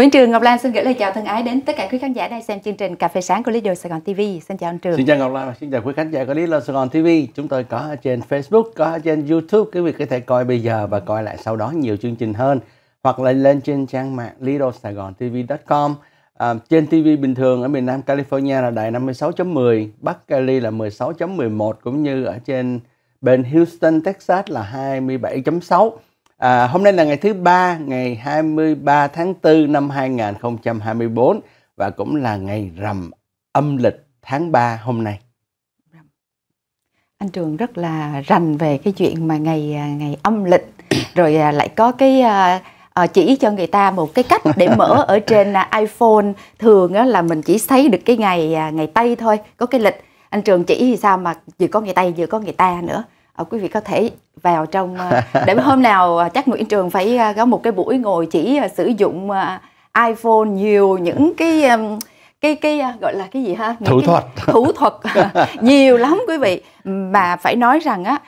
Nguyễn Trường Ngọc Lan xin gửi lời chào thân ái đến tất cả quý khán giả đang xem chương trình Cà phê sáng của Lý Đồ Sài Gòn TV. Xin chào anh Trường. Xin chào Ngọc Lan xin chào quý khán giả của Lý Đồ Sài Gòn TV. Chúng tôi có ở trên Facebook, có ở trên YouTube, quý vị có thể coi bây giờ và coi lại sau đó nhiều chương trình hơn hoặc là lên trên trang mạng lidosaigoontv.com. À, trên TV bình thường ở miền Nam California là đài 56.10, Bắc Cali là 16.11 cũng như ở trên bên Houston, Texas là 27.6 À, hôm nay là ngày thứ ba, ngày 23 tháng 4 năm 2024 và cũng là ngày rằm âm lịch tháng 3 hôm nay. Anh Trường rất là rành về cái chuyện mà ngày à, ngày âm lịch rồi à, lại có cái à, chỉ cho người ta một cái cách để mở ở trên iPhone thường là mình chỉ thấy được cái ngày ngày Tây thôi, có cái lịch. Anh Trường chỉ thì sao mà vừa có ngày Tây vừa có ngày ta nữa Ờ, quý vị có thể vào trong ờ, để hôm nào ờ, chắc Nguyễn Trường phải có một cái buổi ngồi chỉ sử dụng iPhone nhiều những cái cái cái gọi là cái gì ha những thủ thuật thủ thuật nhiều lắm quý vị mà phải nói rằng á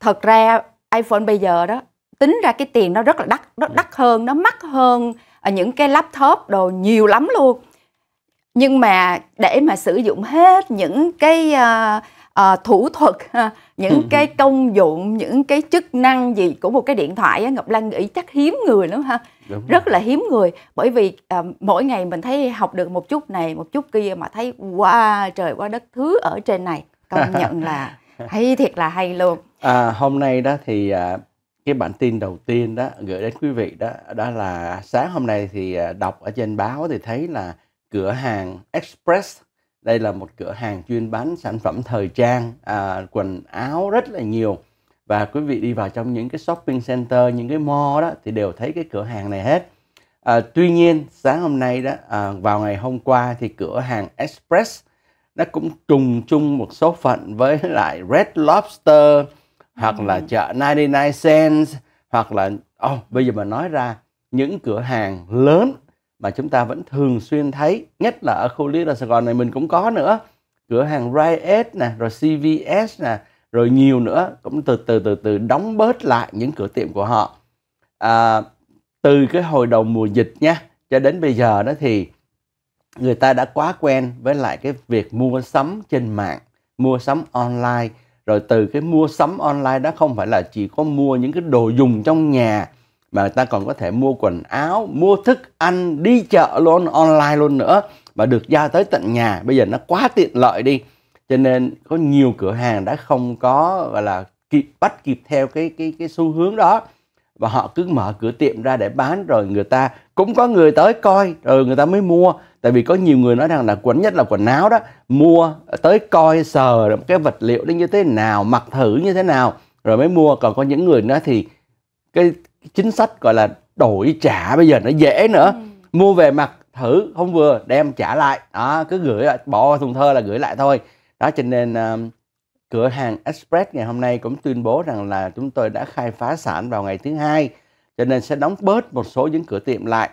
thật ra iPhone bây giờ đó tính ra cái tiền nó rất là đắt nó đắt hơn nó mắc hơn những cái laptop đồ nhiều lắm luôn nhưng mà để mà sử dụng hết những cái uh, uh, thủ thuật uh, những ừ. cái công dụng những cái chức năng gì của một cái điện thoại á, ngọc lan nghĩ chắc hiếm người lắm ha Đúng rất là hiếm người bởi vì uh, mỗi ngày mình thấy học được một chút này một chút kia mà thấy qua wow, trời qua đất thứ ở trên này công nhận là hay thiệt là hay luôn à, hôm nay đó thì uh, cái bản tin đầu tiên đó gửi đến quý vị đó đó là sáng hôm nay thì uh, đọc ở trên báo thì thấy là cửa hàng Express đây là một cửa hàng chuyên bán sản phẩm thời trang à, quần áo rất là nhiều và quý vị đi vào trong những cái shopping center những cái mall đó thì đều thấy cái cửa hàng này hết à, tuy nhiên sáng hôm nay đó à, vào ngày hôm qua thì cửa hàng express nó cũng trùng chung một số phận với lại red lobster hoặc là chợ 99 cents hoặc là oh, bây giờ mà nói ra những cửa hàng lớn mà chúng ta vẫn thường xuyên thấy nhất là ở khu lý đô Sài Gòn này mình cũng có nữa cửa hàng Riot nè rồi CVS nè rồi nhiều nữa cũng từ từ từ từ đóng bớt lại những cửa tiệm của họ à, từ cái hồi đầu mùa dịch nha cho đến bây giờ đó thì người ta đã quá quen với lại cái việc mua sắm trên mạng mua sắm online rồi từ cái mua sắm online đó không phải là chỉ có mua những cái đồ dùng trong nhà mà ta còn có thể mua quần áo mua thức ăn đi chợ luôn online luôn nữa và được giao tới tận nhà bây giờ nó quá tiện lợi đi cho nên có nhiều cửa hàng đã không có gọi là kịp bắt kịp theo cái cái cái xu hướng đó và họ cứ mở cửa tiệm ra để bán rồi người ta cũng có người tới coi rồi người ta mới mua tại vì có nhiều người nói rằng là quần nhất là quần áo đó mua tới coi sờ cái vật liệu nó như thế nào mặc thử như thế nào rồi mới mua còn có những người nói thì cái chính sách gọi là đổi trả bây giờ nó dễ nữa ừ. mua về mặt thử không vừa đem trả lại đó cứ gửi lại bỏ thùng thơ là gửi lại thôi đó cho nên uh, cửa hàng Express ngày hôm nay cũng tuyên bố rằng là chúng tôi đã khai phá sản vào ngày thứ hai cho nên sẽ đóng bớt một số những cửa tiệm lại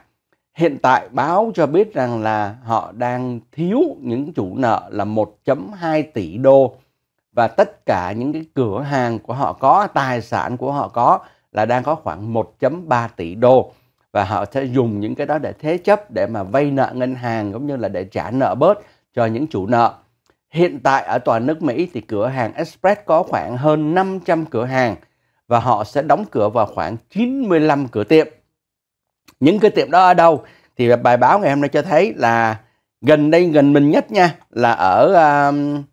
hiện tại báo cho biết rằng là họ đang thiếu những chủ nợ là 1.2 tỷ đô và tất cả những cái cửa hàng của họ có tài sản của họ có là đang có khoảng 1.3 tỷ đô và họ sẽ dùng những cái đó để thế chấp để mà vay nợ ngân hàng cũng như là để trả nợ bớt cho những chủ nợ. Hiện tại ở toàn nước Mỹ thì cửa hàng Express có khoảng hơn 500 cửa hàng và họ sẽ đóng cửa vào khoảng 95 cửa tiệm. Những cái tiệm đó ở đâu? Thì bài báo ngày hôm nay cho thấy là gần đây gần mình nhất nha là ở um,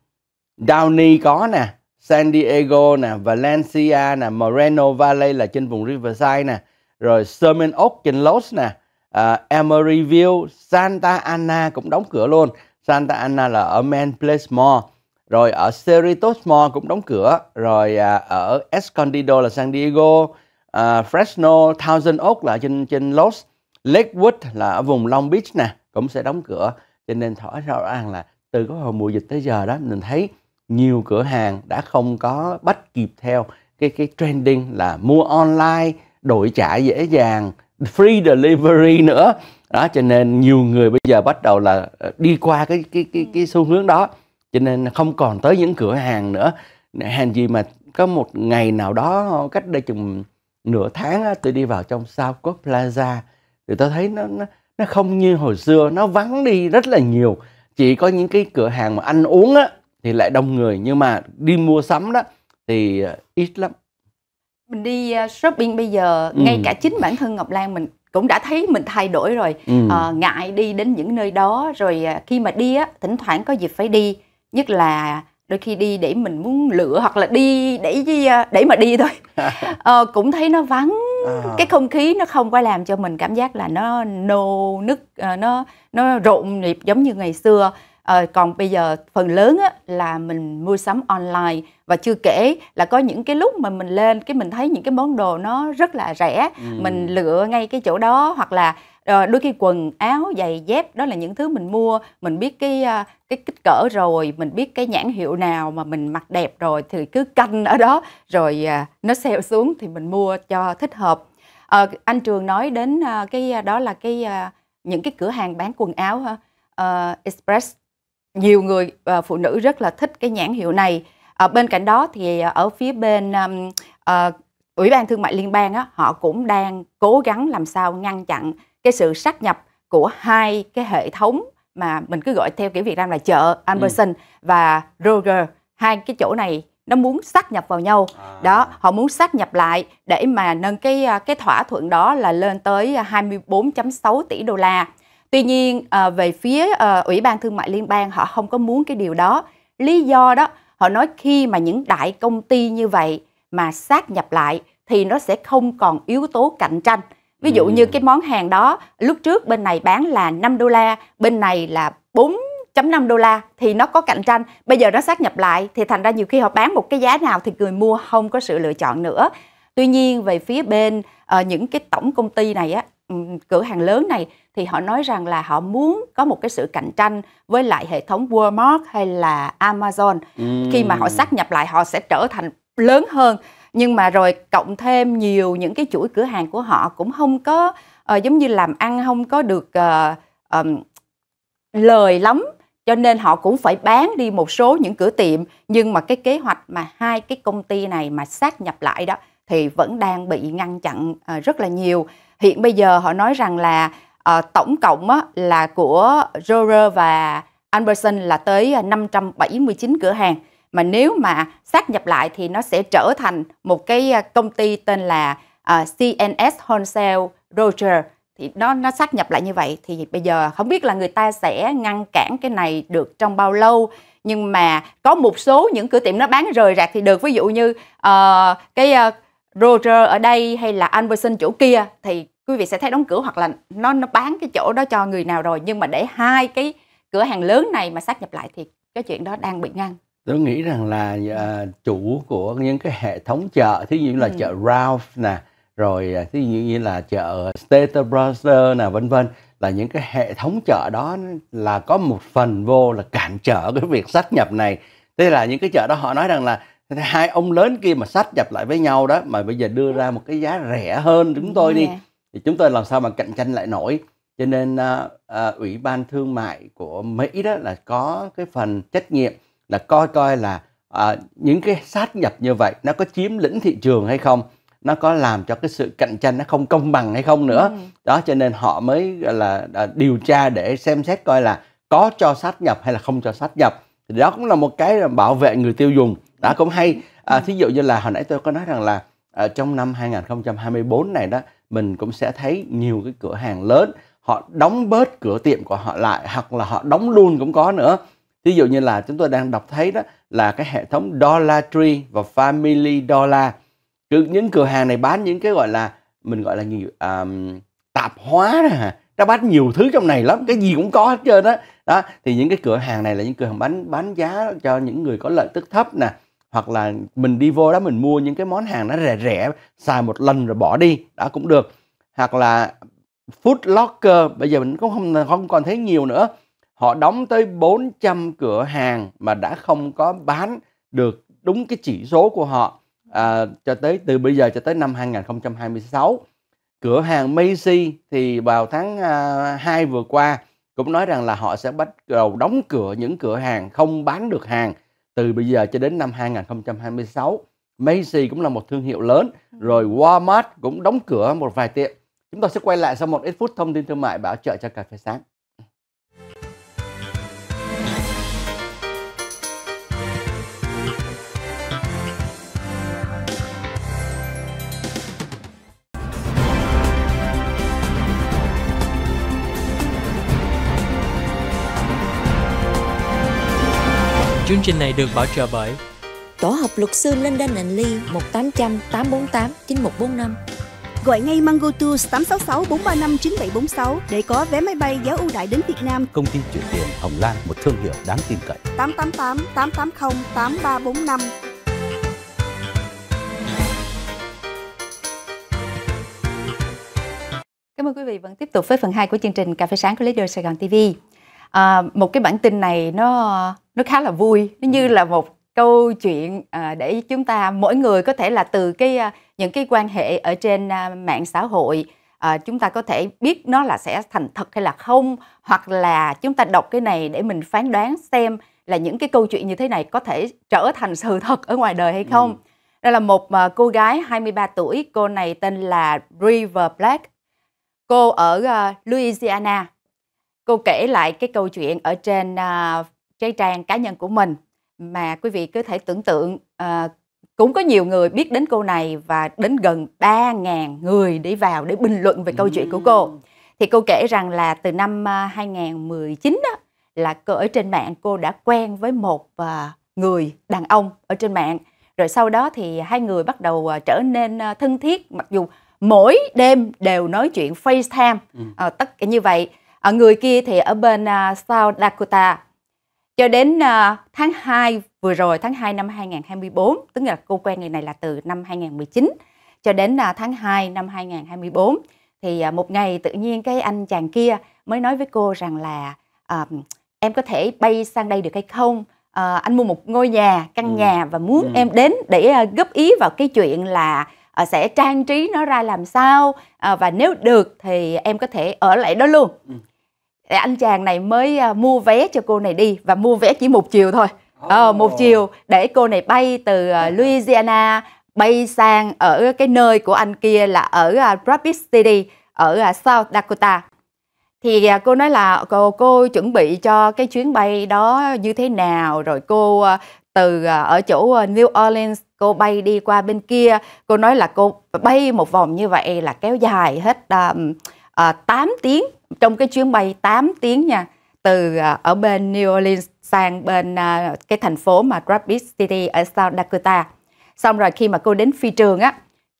Downey có nè, San Diego nè, Valencia nè, Moreno Valley là trên vùng Riverside nè, rồi Sherman Oaks trên Los nè, uh, Emeryville, Santa Ana cũng đóng cửa luôn. Santa Ana là ở Main Place Mall, rồi ở Cerritos Mall cũng đóng cửa, rồi uh, ở Escondido là San Diego, uh, Fresno, Thousand Oaks là trên trên Los, Lakewood là ở vùng Long Beach nè cũng sẽ đóng cửa. Cho nên rõ ràng là từ cái hồi mùa dịch tới giờ đó mình thấy nhiều cửa hàng đã không có bắt kịp theo cái cái trending là mua online đổi trả dễ dàng free delivery nữa đó cho nên nhiều người bây giờ bắt đầu là ờ, đi qua cái cái cái cái xu hướng đó cho nên không còn tới những cửa hàng nữa hàng gì mà có một ngày nào đó cách đây chừng nửa tháng á, tôi đi vào trong South Coast Plaza thì tôi thấy nó, nó nó không như hồi xưa nó vắng đi rất là nhiều chỉ có những cái cửa hàng mà ăn uống á thì lại đông người nhưng mà đi mua sắm đó thì ờ, ít lắm mình đi ờ, shopping bây giờ ừ. ngay cả chính bản thân Ngọc Lan mình cũng đã thấy mình thay đổi rồi ừ. à, ngại đi đến những nơi đó rồi khi mà đi á thỉnh thoảng có dịp phải đi nhất là đôi khi đi để mình muốn lựa hoặc là đi để để mà đi thôi à, cũng thấy nó vắng à. cái không khí nó không có làm cho mình cảm giác là nó nô nức nó nó rộn nhịp giống như ngày xưa À, còn bây giờ phần lớn á, là mình mua sắm online và chưa kể là có những cái lúc mà mình lên cái mình thấy những cái món đồ nó rất là rẻ ừ. mình lựa ngay cái chỗ đó hoặc là ờ, đôi khi quần áo giày dép đó là những thứ mình mua mình biết cái ờ, cái kích cỡ rồi mình biết cái nhãn hiệu nào mà mình mặc đẹp rồi thì cứ canh ở đó rồi nó sale xuống thì mình mua cho thích hợp à, anh trường nói đến cái đó là cái những cái cửa hàng bán quần áo ha uh, express nhiều người uh, phụ nữ rất là thích cái nhãn hiệu này ở bên cạnh đó thì à, ở phía bên um, uh, ủy ban thương mại liên bang á, họ cũng đang cố gắng làm sao ngăn chặn cái sự sát nhập của hai cái hệ thống mà mình cứ gọi theo kiểu Việt Nam là chợ Amberson ừ. và Roger hai cái chỗ này nó muốn sát nhập vào nhau à. đó họ muốn sát nhập lại để mà nâng cái à, cái thỏa thuận đó là lên tới 24.6 tỷ đô la Tuy nhiên à, về phía à, Ủy ban Thương mại Liên bang họ không có muốn cái điều đó. Lý do đó họ nói khi mà những đại công ty như vậy mà sát nhập lại thì nó sẽ không còn yếu tố cạnh tranh. Ví dụ ừ. như cái món hàng đó lúc trước bên này bán là 5 đô la, bên này là 4.5 đô la thì nó có cạnh tranh. Bây giờ nó sát nhập lại thì thành ra nhiều khi họ bán một cái giá nào thì người mua không có sự lựa chọn nữa. Tuy nhiên về phía bên uh, những cái tổng công ty này á Ừ, cửa hàng lớn này thì họ nói rằng là họ muốn có một cái sự cạnh tranh với lại hệ thống Walmart hay là Amazon. Ừ. Khi mà họ sát nhập lại họ sẽ trở thành lớn hơn nhưng mà rồi cộng thêm nhiều những cái chuỗi cửa hàng của họ cũng không có uh, giống như làm ăn không có được uh, um, lời lắm cho nên họ cũng phải bán đi một số những cửa tiệm nhưng mà cái kế hoạch mà hai cái công ty này mà sát nhập lại đó thì vẫn đang bị ngăn chặn ờ, rất là nhiều. Hiện bây giờ họ nói rằng là ờ, tổng cộng là của Rorer và Anderson là tới 579 ờ, cửa hàng mà nếu mà sát nhập lại thì nó sẽ trở thành một cái công ty tên là CNS Wholesale Roger thì nó nó sát nhập lại như vậy thì bây giờ không biết là người ta sẽ ngăn cản cái này được trong bao lâu nhưng mà có một số những cửa tiệm nó bán rời rạc thì được ví dụ như uh, cái uh, Roger ở đây hay là Anderson chỗ kia thì quý vị sẽ thấy đóng cửa hoặc là nó nó bán cái chỗ đó cho người nào rồi nhưng mà để hai cái cửa hàng lớn này mà sát nhập lại thì cái chuyện đó đang bị ngăn tôi nghĩ rằng là uh, chủ của những cái hệ thống chợ thí dụ như là ừ. chợ Ralph nè rồi à, thí dụ như là chợ Stater Brothers nè vân vân là những cái hệ thống chợ đó là có một phần vô là cản trở cái việc sát nhập này Thế là những cái chợ đó họ nói rằng là thì hai ông lớn kia mà sách nhập lại với nhau đó mà bây giờ đưa ra một cái giá rẻ hơn chúng tôi đi thì chúng tôi làm sao mà cạnh tranh lại nổi cho nên à, à, ủy ban thương mại của mỹ đó là có cái phần trách nhiệm là coi coi là à, những cái sát nhập như vậy nó có chiếm lĩnh thị trường hay không nó có làm cho cái sự cạnh tranh nó không công bằng hay không nữa ừ. đó cho nên họ mới là, là điều tra để xem xét coi là có cho sát nhập hay là không cho sát nhập thì đó cũng là một cái bảo vệ người tiêu dùng đó cũng hay à, thí dụ như là hồi nãy tôi có nói rằng là à, trong năm 2024 này đó mình cũng sẽ thấy nhiều cái cửa hàng lớn họ đóng bớt cửa tiệm của họ lại hoặc là họ đóng luôn cũng có nữa thí dụ như là chúng tôi đang đọc thấy đó là cái hệ thống Dollar Tree và Family Dollar cứ những cửa hàng này bán những cái gọi là mình gọi là nhiều um, tạp hóa nè nó bán nhiều thứ trong này lắm cái gì cũng có hết trơn đó đó thì những cái cửa hàng này là những cửa hàng bán bán giá cho những người có lợi tức thấp nè hoặc là mình đi vô đó mình mua những cái món hàng nó rẻ rẻ xài một lần rồi bỏ đi đó cũng được hoặc là food locker bây giờ mình cũng không không còn thấy nhiều nữa họ đóng tới 400 cửa hàng mà đã không có bán được đúng cái chỉ số của họ à, cho tới từ bây giờ cho tới năm 2026 cửa hàng Macy thì vào tháng à, 2 vừa qua cũng nói rằng là họ sẽ bắt đầu đóng cửa những cửa hàng không bán được hàng từ bây giờ cho đến năm 2026 Macy cũng là một thương hiệu lớn ừ. rồi Walmart cũng đóng cửa một vài tiệm chúng ta sẽ quay lại sau một ít phút thông tin thương mại bảo trợ cho cà phê sáng Chương trình này được bảo trợ bởi Tổ hợp luật sư Linden and Lee 1800 848 9145 Gọi ngay Mango Tours 866 435 9746 để có vé máy bay giá ưu đãi đến Việt Nam. Công ty chuyển tiền Hồng Lan, một thương hiệu đáng tin cậy. 888 880 8345 Cảm ơn quý vị vẫn tiếp tục với phần 2 của chương trình Cà phê sáng của Leader Sài Gòn TV. À, một cái bản tin này nó nó khá là vui nó như ừ. là một câu chuyện à, để chúng ta mỗi người có thể là từ cái à, những cái quan hệ ở trên à, mạng xã hội chúng ta có thể biết nó là sẽ thành thật hay là không hoặc là chúng ta đọc cái này để mình phán đoán xem là những cái câu chuyện như thế này có thể trở thành sự thật ở ngoài đời hay ừ. không. Ừ. Đây là một cô gái 23 tuổi, cô này tên là River Black. Cô ở Louisiana. Cô kể lại cái câu chuyện ở trên trai tràng cá nhân của mình mà quý vị có thể tưởng tượng à, cũng có nhiều người biết đến cô này và đến gần 3.000 người để vào để bình luận về câu chuyện của cô. Thì cô kể rằng là từ năm 2019 ờ, đó, là cô ở trên mạng cô đã quen với một ờ, người đàn ông ở trên mạng. Rồi sau đó thì hai người bắt đầu trở nên thân thiết mặc dù mỗi đêm đều nói chuyện FaceTime. À, tất cả như vậy. À, người kia thì ở bên South Dakota cho đến ờ, tháng 2 vừa rồi, tháng 2 năm 2024, tức là cô quen người này là từ năm 2019 cho đến uh, tháng 2 năm 2024 thì ờ, một ngày tự nhiên cái anh chàng kia mới nói với cô rằng là uh, em có thể bay sang đây được hay không? À, anh mua một ngôi nhà, căn ừ. nhà và muốn ừ. em đến để góp ý vào cái chuyện là sẽ trang trí nó ra làm sao uh, và nếu được thì em có thể ở lại đó luôn. Ừ anh chàng này mới à, mua vé cho cô này đi và mua vé chỉ một chiều thôi ờ, một chiều để cô này bay từ à, dạ. Louisiana bay sang ở cái nơi của anh kia là ở à, Rapid City ở South Dakota thì cô nói là cô cô chuẩn bị cho cái chuyến bay đó như thế nào rồi cô từ ở chỗ New Orleans cô bay đi qua bên kia cô nói là cô bay một vòng như vậy là kéo dài hết um, uh, 8 tiếng trong cái chuyến bay 8 tiếng nha từ à, ở bên New Orleans sang bên à, cái thành phố mà Rapid City ở South Dakota. Xong rồi khi mà cô đến phi trường á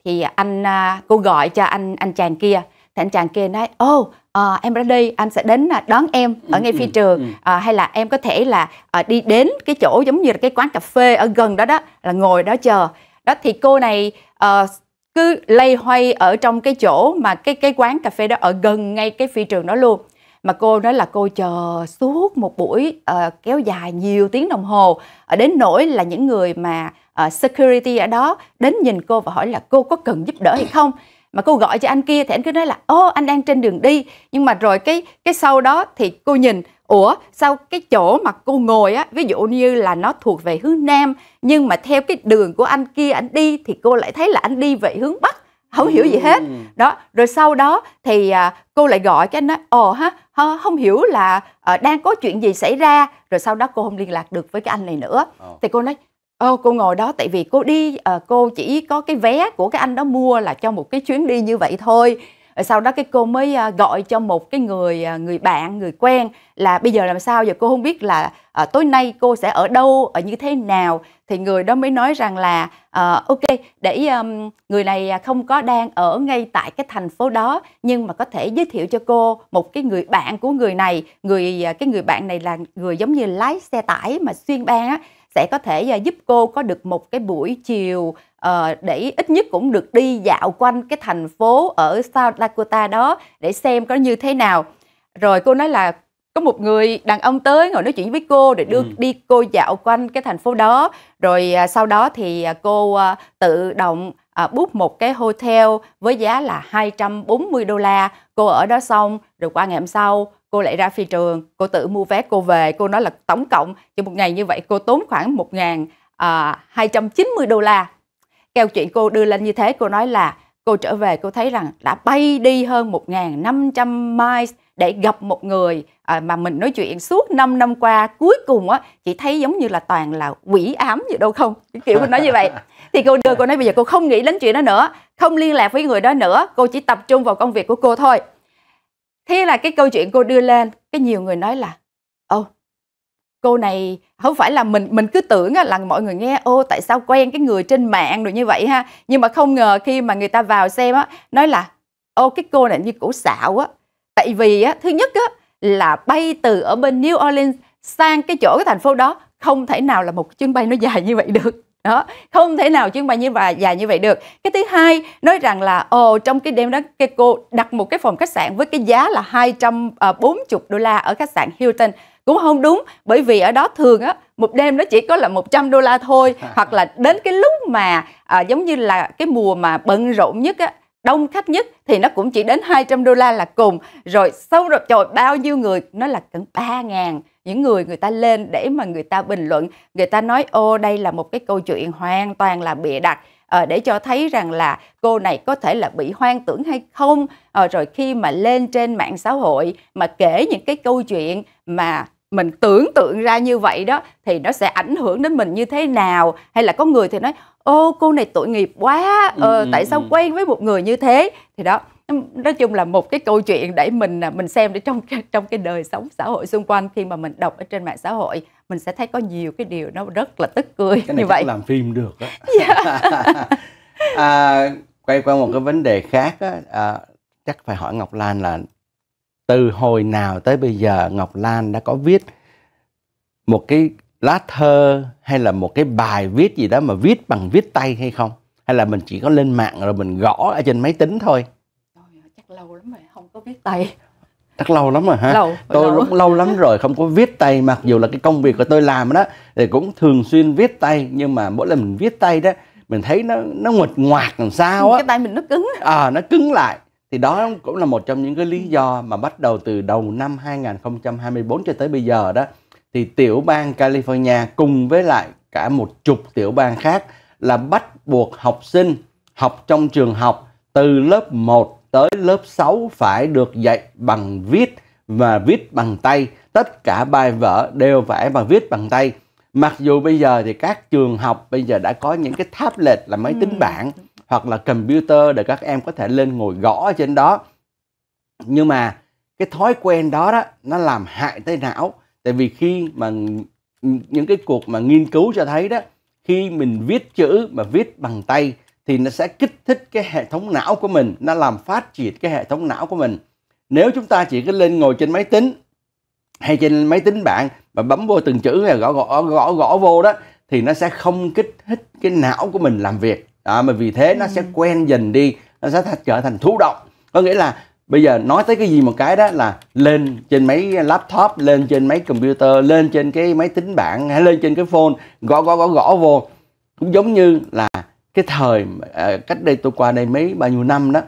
thì anh à, cô gọi cho anh anh chàng kia thì anh chàng kia nói ô oh, à, em đã đi anh sẽ đến đón em ở ngay phi ừ, ừ, trường à, hay là em có thể là à, đi đến cái chỗ giống như là cái quán cà phê ở gần đó đó là ngồi đó chờ đó thì cô này à, cứ lây hoay ở trong cái chỗ mà cái cái quán cà phê đó ở gần ngay cái phi trường đó luôn mà cô nói là cô chờ suốt một buổi uh, kéo dài nhiều tiếng đồng hồ uh, đến nỗi là những người mà uh, security ở đó đến nhìn cô và hỏi là cô có cần giúp đỡ hay không mà cô gọi cho anh kia thì anh cứ nói là ô anh đang trên đường đi nhưng mà rồi cái cái sau đó thì cô nhìn ủa sao cái chỗ mà cô ngồi á ví dụ như là nó thuộc về hướng nam nhưng mà theo cái đường của anh kia anh đi thì cô lại thấy là anh đi về hướng bắc không hiểu gì hết ừ. đó rồi sau đó thì à, cô lại gọi cái anh nói ồ ha không hiểu là à, đang có chuyện gì xảy ra rồi sau đó cô không liên lạc được với cái anh này nữa oh. thì cô nói ô cô ngồi đó tại vì cô đi à, cô chỉ có cái vé của cái anh đó mua là cho một cái chuyến đi như vậy thôi sau đó cái cô mới à, gọi cho một cái người à, người bạn người quen là bây giờ làm sao giờ cô không biết là à, tối nay cô sẽ ở đâu ở như thế nào thì người đó mới nói rằng là uh, ok để um, người này à, không có đang ở ngay tại cái thành phố đó nhưng mà có thể giới thiệu cho cô một cái người bạn của người này người cái người bạn này là người giống như lái xe tải mà xuyên bang á sẽ có thể uh, giúp cô có được một cái buổi chiều ờ, để ít nhất cũng được đi dạo quanh cái thành phố ở South Dakota đó để xem có như thế nào. Rồi cô nói là có một người đàn ông tới ngồi nói chuyện với cô để đưa ừ. đi cô dạo quanh cái thành phố đó rồi à, sau đó thì à, cô tự động à, bút một cái hotel với giá là 240 đô la cô ở đó xong rồi qua ngày hôm sau cô lại ra phi trường cô tự mua vé cô về cô nói là tổng cộng cho một ngày như vậy cô tốn khoảng một ngàn à, hai trăm chín mươi đô la kêu chuyện cô đưa lên như thế cô nói là cô trở về cô thấy rằng đã bay đi hơn 1.500 miles để gặp một người à, mà mình nói chuyện suốt 5 năm qua cuối cùng á chị thấy giống như là toàn là quỷ ám gì đâu không kiểu cô nói như vậy thì cô đưa cô nói bây giờ cô không nghĩ đến chuyện đó nữa không liên lạc với người đó nữa cô chỉ tập trung vào công việc của cô thôi thế là cái câu chuyện cô đưa lên cái nhiều người nói là ô cô này không phải là mình mình cứ tưởng là mọi người nghe ô tại sao quen cái người trên mạng rồi như vậy ha nhưng mà không ngờ khi mà người ta vào xem á nói là ô cái cô này như cổ xạo á tại vì á thứ nhất á là bay từ ở bên New Orleans sang cái chỗ cái thành phố đó không thể nào là một chuyến bay nó dài như vậy được đó không thể nào chuyến bay như vậy dài như vậy được cái thứ hai nói rằng là ồ trong cái đêm đó cái cô đặt một cái phòng khách sạn với cái giá là 240 à, đô la ở khách sạn Hilton cũng không đúng bởi vì ở đó thường á một đêm nó chỉ có là 100 đô la thôi hoặc là đến cái lúc mà à, giống như là cái mùa mà bận rộn nhất á đông khách nhất thì nó cũng chỉ đến 200 đô la là cùng rồi sâu rồi trời bao nhiêu người nó là gần 3 ngàn những người người ta lên để mà người ta bình luận người ta nói ô đây là một cái câu chuyện hoàn toàn là bịa đặt À, để cho thấy rằng là cô này có thể là bị hoang tưởng hay không à, rồi khi mà lên trên mạng xã hội mà kể những cái câu chuyện mà mình tưởng tượng ra như vậy đó thì nó sẽ ảnh hưởng đến mình như thế nào hay là có người thì nói ô cô này tội nghiệp quá ờ, ừ, ừ, tại sao ừ. quen với một người như thế thì đó nói chung là một cái câu chuyện để mình à, mình xem để trong trong cái đời sống xã hội xung quanh khi mà mình đọc ở trên mạng xã hội mình sẽ thấy có nhiều cái điều nó rất là tức cười cái này như vậy làm phim được đó. Dạ. à, quay qua một cái vấn đề khác đó, à, chắc phải hỏi Ngọc Lan là từ hồi nào tới bây giờ Ngọc Lan đã có viết một cái lá thơ hay là một cái bài viết gì đó mà viết bằng viết tay hay không hay là mình chỉ có lên mạng rồi mình gõ ở trên máy tính thôi lâu lắm rồi không có viết tay rất lâu lắm rồi hả lâu, tôi lâu. cũng lâu lắm rồi không có viết tay mặc dù là cái công việc của tôi làm đó thì cũng thường xuyên viết tay nhưng mà mỗi lần mình viết tay đó mình thấy nó nó nguệch ngoạc làm sao á cái tay mình nó cứng à nó cứng lại thì đó cũng là một trong những cái lý do mà bắt đầu từ đầu năm 2024 cho tới bây giờ đó thì tiểu bang California cùng với lại cả một chục tiểu bang khác là bắt buộc học sinh học trong trường học từ lớp 1 tới lớp 6 phải được dạy bằng viết và viết bằng tay. Tất cả bài vở đều phải bằng viết bằng tay. Mặc dù bây giờ thì các trường học bây giờ đã có những cái tablet là máy tính ừ. bảng hoặc là computer để các em có thể lên ngồi gõ trên đó. Nhưng mà cái thói quen đó đó nó làm hại tới não. Tại vì khi mà những cái cuộc mà nghiên cứu cho thấy đó khi mình viết chữ mà viết bằng tay thì nó sẽ kích thích cái hệ thống não của mình nó làm phát triển cái hệ thống não của mình nếu chúng ta chỉ cứ lên ngồi trên máy tính hay trên máy tính bạn mà bấm vô từng chữ là gõ gõ gõ gõ vô đó thì nó sẽ không kích thích cái não của mình làm việc à, mà vì thế nó ừ. sẽ quen dần đi nó sẽ trở thành thụ động có nghĩa là bây giờ nói tới cái gì một cái đó là lên trên máy laptop lên trên máy computer lên trên cái máy tính bảng hay lên trên cái phone gõ gõ gõ gõ vô cũng giống như là cái thời à, cách đây tôi qua đây mấy bao nhiêu năm đó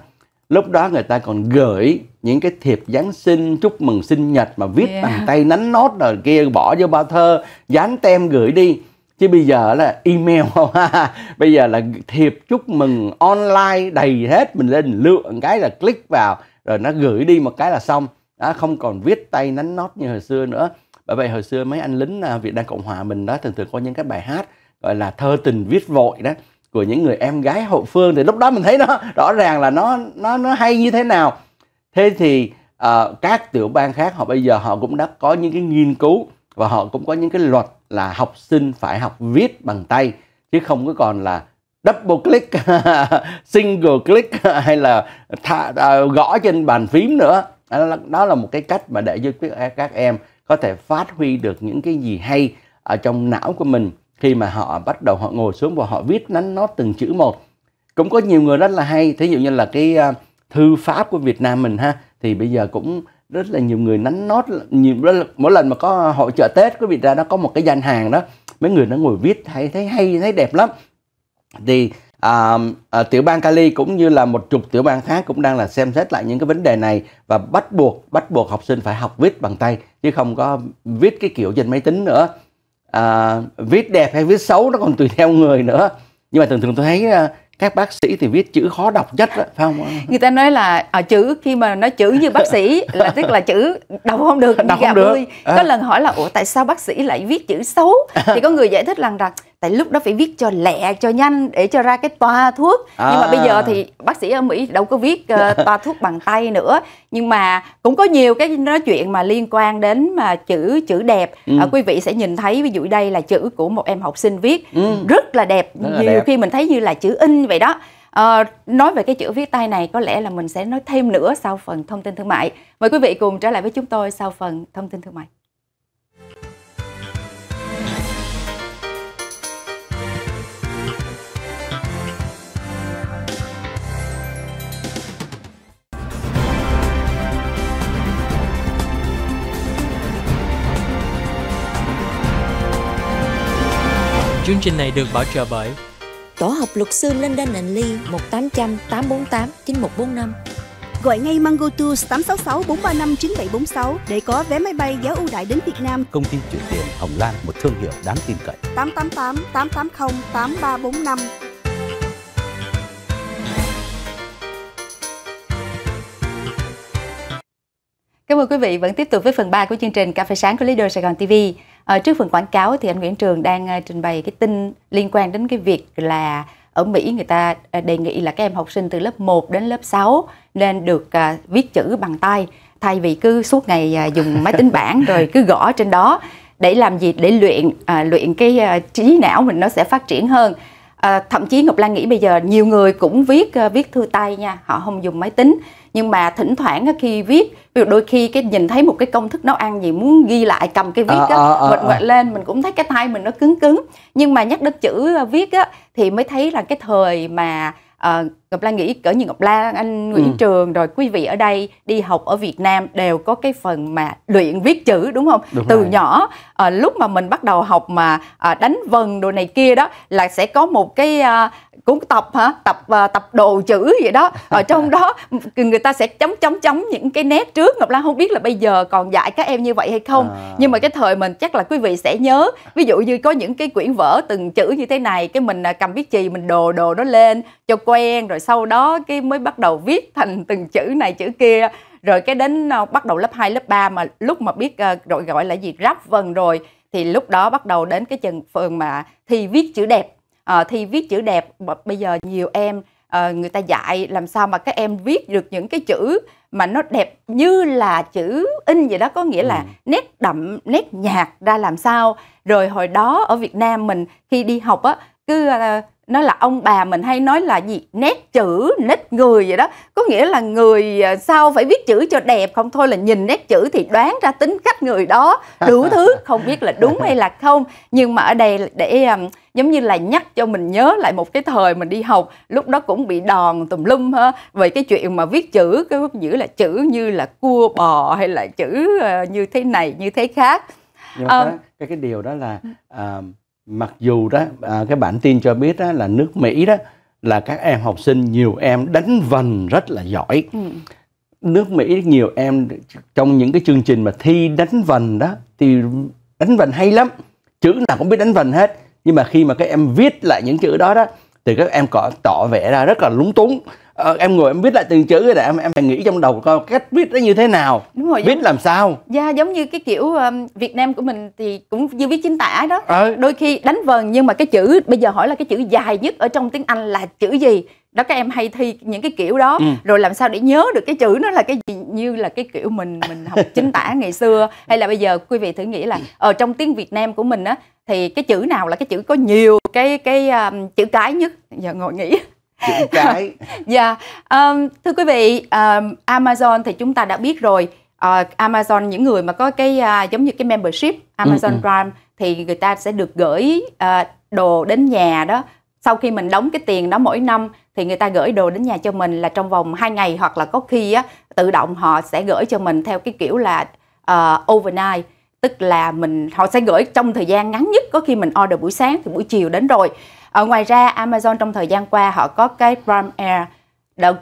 lúc đó người ta còn gửi những cái thiệp Giáng sinh chúc mừng sinh nhật mà viết yeah. bằng tay nắn nốt rồi kia bỏ vô bao thơ dán tem gửi đi chứ bây giờ là email bây giờ là thiệp chúc mừng online đầy hết mình lên mình lựa cái là click vào rồi nó gửi đi một cái là xong đó, không còn viết tay nắn nót như hồi xưa nữa bởi vậy hồi xưa mấy anh lính à, Việt Nam Cộng Hòa mình đó thường thường có những cái bài hát gọi là thơ tình viết vội đó của những người em gái hậu phương thì lúc đó mình thấy nó rõ ràng là nó nó nó hay như thế nào thế thì uh, các tiểu bang khác họ bây giờ họ cũng đã có những cái nghiên cứu và họ cũng có những cái luật là học sinh phải học viết bằng tay chứ không có còn là double click single click hay là tha, uh, gõ trên bàn phím nữa đó là một cái cách mà để cho các em có thể phát huy được những cái gì hay ở trong não của mình khi mà họ bắt đầu họ ngồi xuống và họ viết nắn nó từng chữ một cũng có nhiều người rất là hay thí dụ như là cái à, thư pháp của Việt Nam mình ha thì bây giờ cũng rất là nhiều người nắn nót nhiều mỗi lần mà có hội trợ Tết quý vị ra nó có một cái gian hàng đó mấy người nó ngồi viết thấy thấy hay thấy đẹp lắm thì à, à, tiểu bang Cali cũng như là một chục tiểu bang khác cũng đang là xem xét lại những cái vấn đề này và bắt buộc bắt buộc học sinh phải học viết bằng tay chứ không có viết cái kiểu trên máy tính nữa à, viết đẹp hay viết xấu nó còn tùy theo người nữa nhưng mà thường thường tôi thấy à, các bác sĩ thì viết chữ khó đọc nhất đó, phải không người ta nói là ở à, chữ khi mà nói chữ như bác sĩ là tức là chữ đọc không được đọc không được à. có lần hỏi là ủa tại sao bác sĩ lại viết chữ xấu à. thì có người giải thích rằng rằng tại lúc đó phải viết cho lẹ cho nhanh để cho ra cái toa thuốc à. nhưng mà bây giờ à. thì bác sĩ ở mỹ đâu có viết uh, toa thuốc bằng tay nữa nhưng mà cũng có nhiều cái nói chuyện mà liên quan đến mà chữ chữ đẹp ừ. à, quý vị sẽ nhìn thấy ví dụ đây là chữ của một em học sinh viết ừ. rất là đẹp rất là nhiều đẹp. khi mình thấy như là chữ in vậy đó À, nói về cái chữ viết tay này có lẽ là mình sẽ nói thêm nữa sau phần thông tin thương mại. Mời quý vị cùng trở lại với chúng tôi sau phần thông tin thương mại. Chương trình này được bảo trợ bởi Tổ hợp luật sư London and Lee 1800 848 9145. Gọi ngay Mango Tours 866 435 9746 để có vé máy bay giá ưu đãi đến Việt Nam. Công ty chuyển tiền Hồng Lan, một thương hiệu đáng tin cậy. 888 880 8345. Cảm ơn quý vị vẫn tiếp tục với phần 3 của chương trình Cà phê sáng của Leader Sài Gòn TV. À, trước phần quảng cáo thì anh Nguyễn Trường đang ờ, trình bày cái tin liên quan đến cái việc là ở Mỹ người ta ờ, đề nghị là các em học sinh từ lớp 1 đến lớp 6 nên được à, viết chữ bằng tay thay vì cứ suốt ngày à, dùng máy tính bảng rồi cứ gõ trên đó để làm gì để luyện à, luyện cái à, trí não mình nó sẽ phát triển hơn à, thậm chí ngọc lan nghĩ bây giờ nhiều người cũng viết ờ, viết thư tay nha họ không dùng máy tính nhưng mà thỉnh thoảng khi viết ví dụ đôi khi cái nhìn thấy một cái công thức nấu ăn gì muốn ghi lại cầm cái viết à, á à, à, lên mình cũng thấy cái tay mình nó cứng cứng nhưng mà nhắc đến chữ viết á thì mới thấy là cái thời mà uh, Ngọc Lan nghĩ cỡ như Ngọc Lan, anh Nguyễn ừ. Trường rồi quý vị ở đây đi học ở Việt Nam đều có cái phần mà luyện viết chữ đúng không? Đúng Từ rồi. nhỏ à, lúc mà mình bắt đầu học mà à, đánh vần đồ này kia đó là sẽ có một cái à, cuốn tập hả tập uh, tập đồ chữ vậy đó ở trong đó người ta sẽ chấm chấm chấm những cái nét trước ngọc lan không biết là bây giờ còn dạy các em như vậy hay không à. nhưng mà cái thời mình chắc là quý vị sẽ nhớ ví dụ như có những cái quyển vở từng chữ như thế này cái mình cầm viết chì mình đồ đồ nó lên cho quen rồi sau đó cái mới bắt đầu viết thành từng chữ này chữ kia rồi cái đến ờ, bắt đầu lớp 2, lớp 3 mà lúc mà biết uh, ờ, rồi gọi là gì ráp vần rồi thì lúc đó bắt đầu đến cái chừng phường mà thi viết chữ đẹp à, thi viết chữ đẹp bây giờ nhiều em à, người ta dạy làm sao mà các em viết được những cái chữ mà nó đẹp như là chữ in vậy đó có nghĩa là ừ. nét đậm nét nhạt ra làm sao rồi hồi đó ở Việt Nam mình khi đi học á cứ ờ, nói là ông bà mình hay nói là gì nét chữ nét người vậy đó có nghĩa là người ờ, sao phải viết chữ cho đẹp không thôi là nhìn nét chữ thì đoán ra tính cách người đó đủ thứ không biết là đúng hay là không nhưng mà ở đây để ờ, giống như là nhắc cho mình nhớ lại một cái thời mình đi học lúc đó cũng bị đòn tùm lum ha về cái chuyện mà viết chữ cái giữ là chữ như là cua bò hay là chữ như thế này như thế khác nhưng mà um, cái cái điều đó là uh, mặc dù đó à, cái bản tin cho biết đó là nước Mỹ đó là các em học sinh nhiều em đánh vần rất là giỏi ừ. nước Mỹ nhiều em trong những cái chương trình mà thi đánh vần đó thì đánh vần hay lắm chữ nào cũng biết đánh vần hết nhưng mà khi mà các em viết lại những chữ đó đó thì các em có tỏ vẻ ra rất là lúng túng ờ, em ngồi em viết lại từng chữ rồi đã em em phải nghĩ trong đầu coi cách viết nó như thế nào Đúng rồi, viết giống... làm sao dạ yeah, giống như cái kiểu um, Việt Nam của mình thì cũng như viết chính tả đó ừ. đôi khi đánh vần nhưng mà cái chữ bây giờ hỏi là cái chữ dài nhất ở trong tiếng Anh là chữ gì đó các em hay thi những cái kiểu đó ừ. rồi làm sao để nhớ được cái chữ nó là cái gì như là cái kiểu mình mình học chính tả ngày xưa hay là bây giờ quý vị thử nghĩ là ở ờ, trong tiếng Việt Nam của mình á thì cái chữ nào là cái chữ có nhiều cái cái um, chữ cái nhất giờ ngồi nghĩ những cái dạ yeah. um, thưa quý vị um, Amazon thì chúng ta đã biết rồi uh, Amazon những người mà có cái uh, giống như cái membership Amazon ừ, ừ. Prime thì người ta sẽ được gửi uh, đồ đến nhà đó sau khi mình đóng cái tiền đó mỗi năm thì người ta gửi đồ đến nhà cho mình là trong vòng 2 ngày hoặc là có khi á tự động họ sẽ gửi cho mình theo cái kiểu là uh, overnight tức là mình họ sẽ gửi trong thời gian ngắn nhất có khi mình order buổi sáng thì buổi chiều đến rồi ở ờ, ngoài ra Amazon trong thời gian qua họ có cái Prime Air đã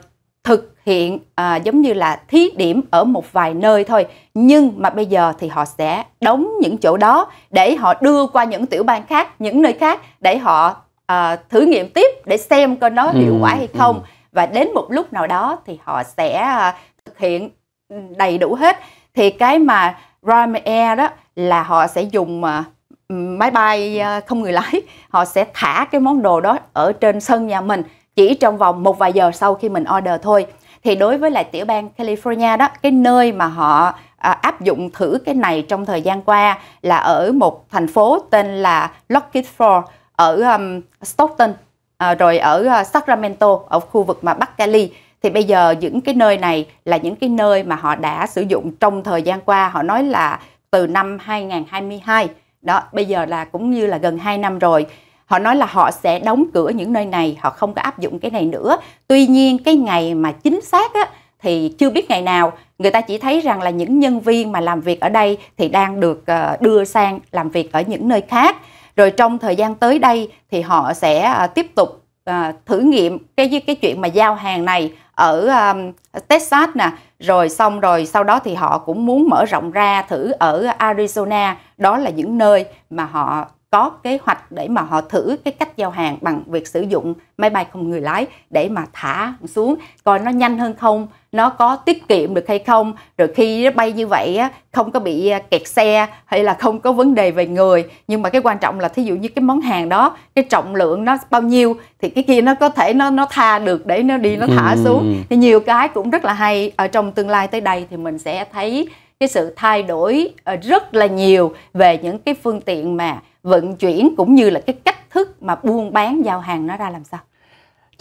thực hiện à, giống như là thí điểm ở một vài nơi thôi nhưng mà bây giờ thì họ sẽ đóng những chỗ đó để họ đưa qua những tiểu bang khác những nơi khác để họ à, thử nghiệm tiếp để xem coi nó hiệu quả hay ừ, ừ. không và đến một lúc nào đó thì họ sẽ à, thực hiện ừ, đầy đủ hết thì cái mà Ryanair -E đó là họ sẽ dùng ờ, máy bay ờ, không người lái họ sẽ thả cái món đồ đó ở trên sân nhà mình chỉ trong vòng một vài giờ sau khi mình order thôi thì đối với lại tiểu bang California đó cái nơi mà họ ờ, áp dụng thử cái này trong thời gian qua là ở một thành phố tên là Lockheed Ford ở um, Stockton à, rồi ở uh, Sacramento ở khu vực mà Bắc Cali thì bây giờ những cái nơi này là những cái nơi mà họ đã sử dụng trong thời gian qua họ nói là từ năm 2022 đó bây giờ là cũng như là gần 2 năm rồi họ nói là họ sẽ đóng cửa những nơi này họ không có áp dụng cái này nữa tuy nhiên cái ngày mà chính xác á, thì chưa biết ngày nào người ta chỉ thấy rằng là những nhân viên mà làm việc ở đây thì đang được ờ, đưa sang làm việc ở những nơi khác rồi trong thời gian tới đây thì họ sẽ ờ, tiếp tục ờ, thử nghiệm cái cái chuyện mà giao hàng này ở um, Texas nè rồi xong rồi sau đó thì họ cũng muốn mở rộng ra thử ở Arizona đó là những nơi mà họ có kế hoạch để mà họ thử cái cách giao hàng bằng việc sử dụng máy bay không người lái để mà thả xuống coi nó nhanh hơn không nó có tiết kiệm được hay không rồi khi nó bay như vậy á không có bị à, kẹt xe hay là không có vấn đề về người nhưng mà cái quan trọng là thí dụ như cái món hàng đó cái trọng lượng nó bao nhiêu thì cái kia nó có thể nó nó tha được để nó đi nó thả ừ. xuống thì nhiều cái cũng rất là hay ở trong tương lai tới đây thì mình sẽ thấy cái sự thay đổi à, rất là nhiều về những cái phương tiện mà vận chuyển cũng như là cái cách thức mà buôn bán giao hàng nó ra làm sao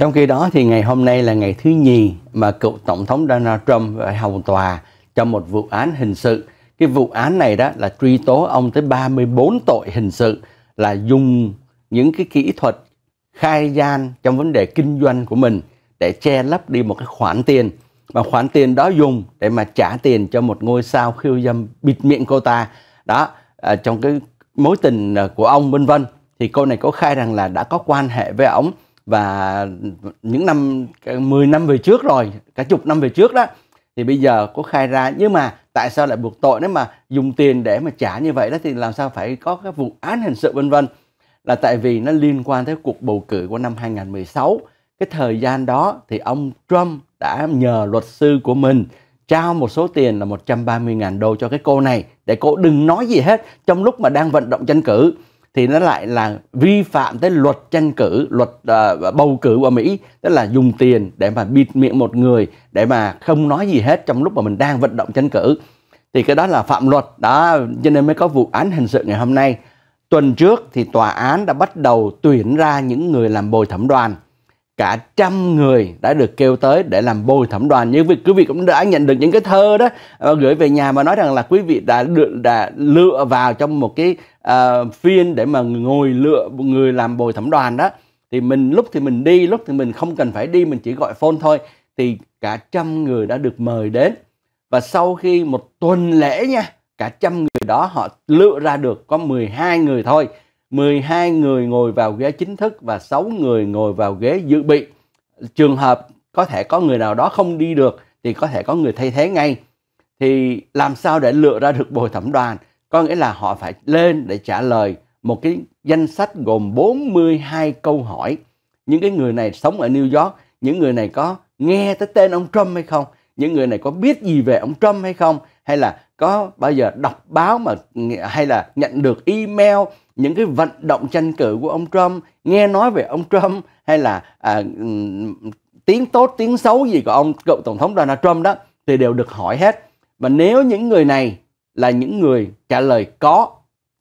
trong khi đó thì ngày hôm nay là ngày thứ nhì mà cựu Tổng thống Donald Trump phải hầu tòa trong một vụ án hình sự. Cái vụ án này đó là truy tố ông tới 34 tội hình sự là dùng những cái kỹ thuật khai gian trong vấn đề kinh doanh của mình để che lấp đi một cái khoản tiền và khoản tiền đó dùng để mà trả tiền cho một ngôi sao khiêu dâm bịt miệng cô ta đó à, trong cái mối tình à, của ông vân vân thì cô này có khai rằng là đã có quan hệ với ông và những năm 10 năm về trước rồi cả chục năm về trước đó thì bây giờ có khai ra nhưng mà tại sao lại buộc tội nếu mà dùng tiền để mà trả như vậy đó thì làm sao phải có các vụ án hình sự vân vân là tại vì nó liên quan tới cuộc bầu cử của năm 2016 cái thời gian đó thì ông Trump đã nhờ luật sư của mình trao một số tiền là 130.000 đô cho cái cô này để cô đừng nói gì hết trong lúc mà đang vận động tranh cử thì nó lại là vi phạm tới luật tranh cử luật uh, bầu cử của mỹ tức là dùng tiền để mà bịt miệng một người để mà không nói gì hết trong lúc mà mình đang vận động tranh cử thì cái đó là phạm luật đó cho nên mới có vụ án hình sự ngày hôm nay tuần trước thì tòa án đã bắt đầu tuyển ra những người làm bồi thẩm đoàn cả trăm người đã được kêu tới để làm bồi thẩm đoàn nhưng quý vị cũng đã nhận được những cái thơ đó à, gửi về nhà mà nói rằng là quý vị đã được đã lựa vào trong một cái uh, phiên để mà ngồi lựa người làm bồi thẩm đoàn đó thì mình lúc thì mình đi lúc thì mình không cần phải đi mình chỉ gọi phone thôi thì cả trăm người đã được mời đến và sau khi một tuần lễ nha cả trăm người đó họ lựa ra được có 12 người thôi 12 người ngồi vào ghế chính thức và 6 người ngồi vào ghế dự bị. Trường hợp có thể có người nào đó không đi được thì có thể có người thay thế ngay. Thì làm sao để lựa ra được bồi thẩm đoàn? Có nghĩa là họ phải lên để trả lời một cái danh sách gồm 42 câu hỏi. Những cái người này sống ở New York, những người này có nghe tới tên ông Trump hay không? Những người này có biết gì về ông Trump hay không? Hay là có bao giờ đọc báo mà hay là nhận được email những cái vận động tranh cử của ông Trump, nghe nói về ông Trump hay là à, tiếng tốt, tiếng xấu gì của ông cựu tổng thống Donald Trump đó thì đều được hỏi hết. Và nếu những người này là những người trả lời có,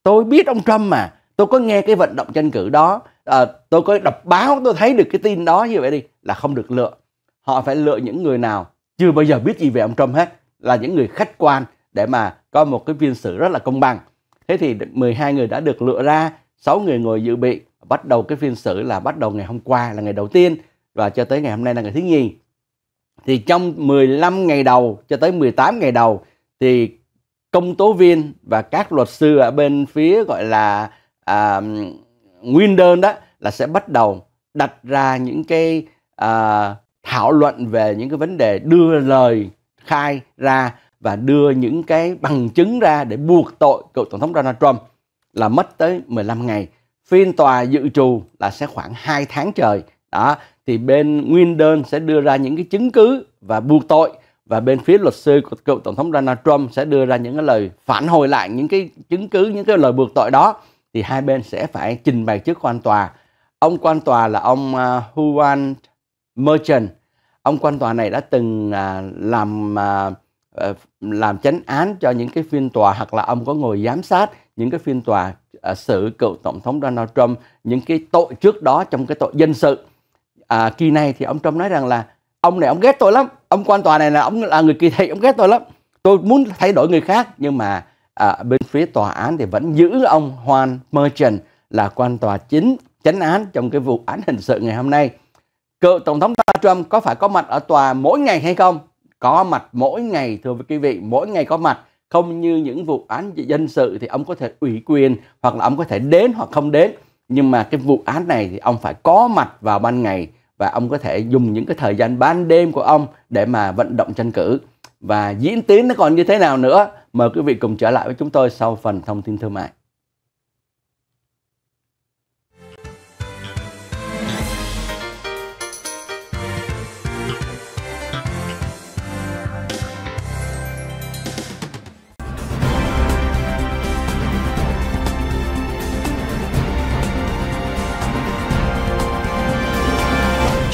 tôi biết ông Trump mà, tôi có nghe cái vận động tranh cử đó, à, tôi có đọc báo, tôi thấy được cái tin đó như vậy đi là không được lựa. Họ phải lựa những người nào chưa bao giờ biết gì về ông Trump hết là những người khách quan để mà có một cái viên xử rất là công bằng Thế thì 12 người đã được lựa ra, 6 người ngồi dự bị, bắt đầu cái phiên xử là bắt đầu ngày hôm qua là ngày đầu tiên và cho tới ngày hôm nay là ngày thứ nhì. Thì trong 15 ngày đầu cho tới 18 ngày đầu thì công tố viên và các luật sư ở bên phía gọi là à, nguyên đơn đó là sẽ bắt đầu đặt ra những cái à, thảo luận về những cái vấn đề đưa lời khai ra và đưa những cái bằng chứng ra để buộc tội cựu tổng thống Donald Trump là mất tới 15 ngày. Phiên tòa dự trù là sẽ khoảng 2 tháng trời. Đó, thì bên nguyên đơn sẽ đưa ra những cái chứng cứ và buộc tội và bên phía luật sư của cựu tổng thống Donald Trump sẽ đưa ra những cái lời phản hồi lại những cái chứng cứ những cái lời buộc tội đó thì hai bên sẽ phải trình bày trước quan tòa. Ông quan tòa là ông uh, à, Juan Merchant. Ông quan tòa này đã từng uh, làm uh, Ờ, làm chánh án cho những cái phiên tòa hoặc là ông có ngồi giám sát những cái phiên tòa ờ, xử cựu tổng thống Donald Trump những cái tội trước đó trong cái tội dân sự à, kỳ này thì ông Trump nói rằng là ông này ông ghét tôi lắm ông quan tòa này là ông là người kỳ thị ông ghét tôi lắm tôi muốn thay đổi người khác nhưng mà à, bên phía tòa án thì vẫn giữ ông Juan Merchant là quan tòa chính chánh án trong cái vụ án hình sự ngày hôm nay cựu tổng thống Donald Trump có phải có mặt ở tòa mỗi ngày hay không có mặt mỗi ngày thưa quý vị mỗi ngày có mặt không như những vụ án dân sự thì ông có thể ủy quyền hoặc là ông có thể đến hoặc không đến nhưng mà cái vụ án này thì ông phải có mặt vào ban ngày và ông có thể dùng những cái thời gian ban đêm của ông để mà vận động tranh cử và diễn tiến nó còn như thế nào nữa mời quý vị cùng trở lại với chúng tôi sau phần thông tin thương mại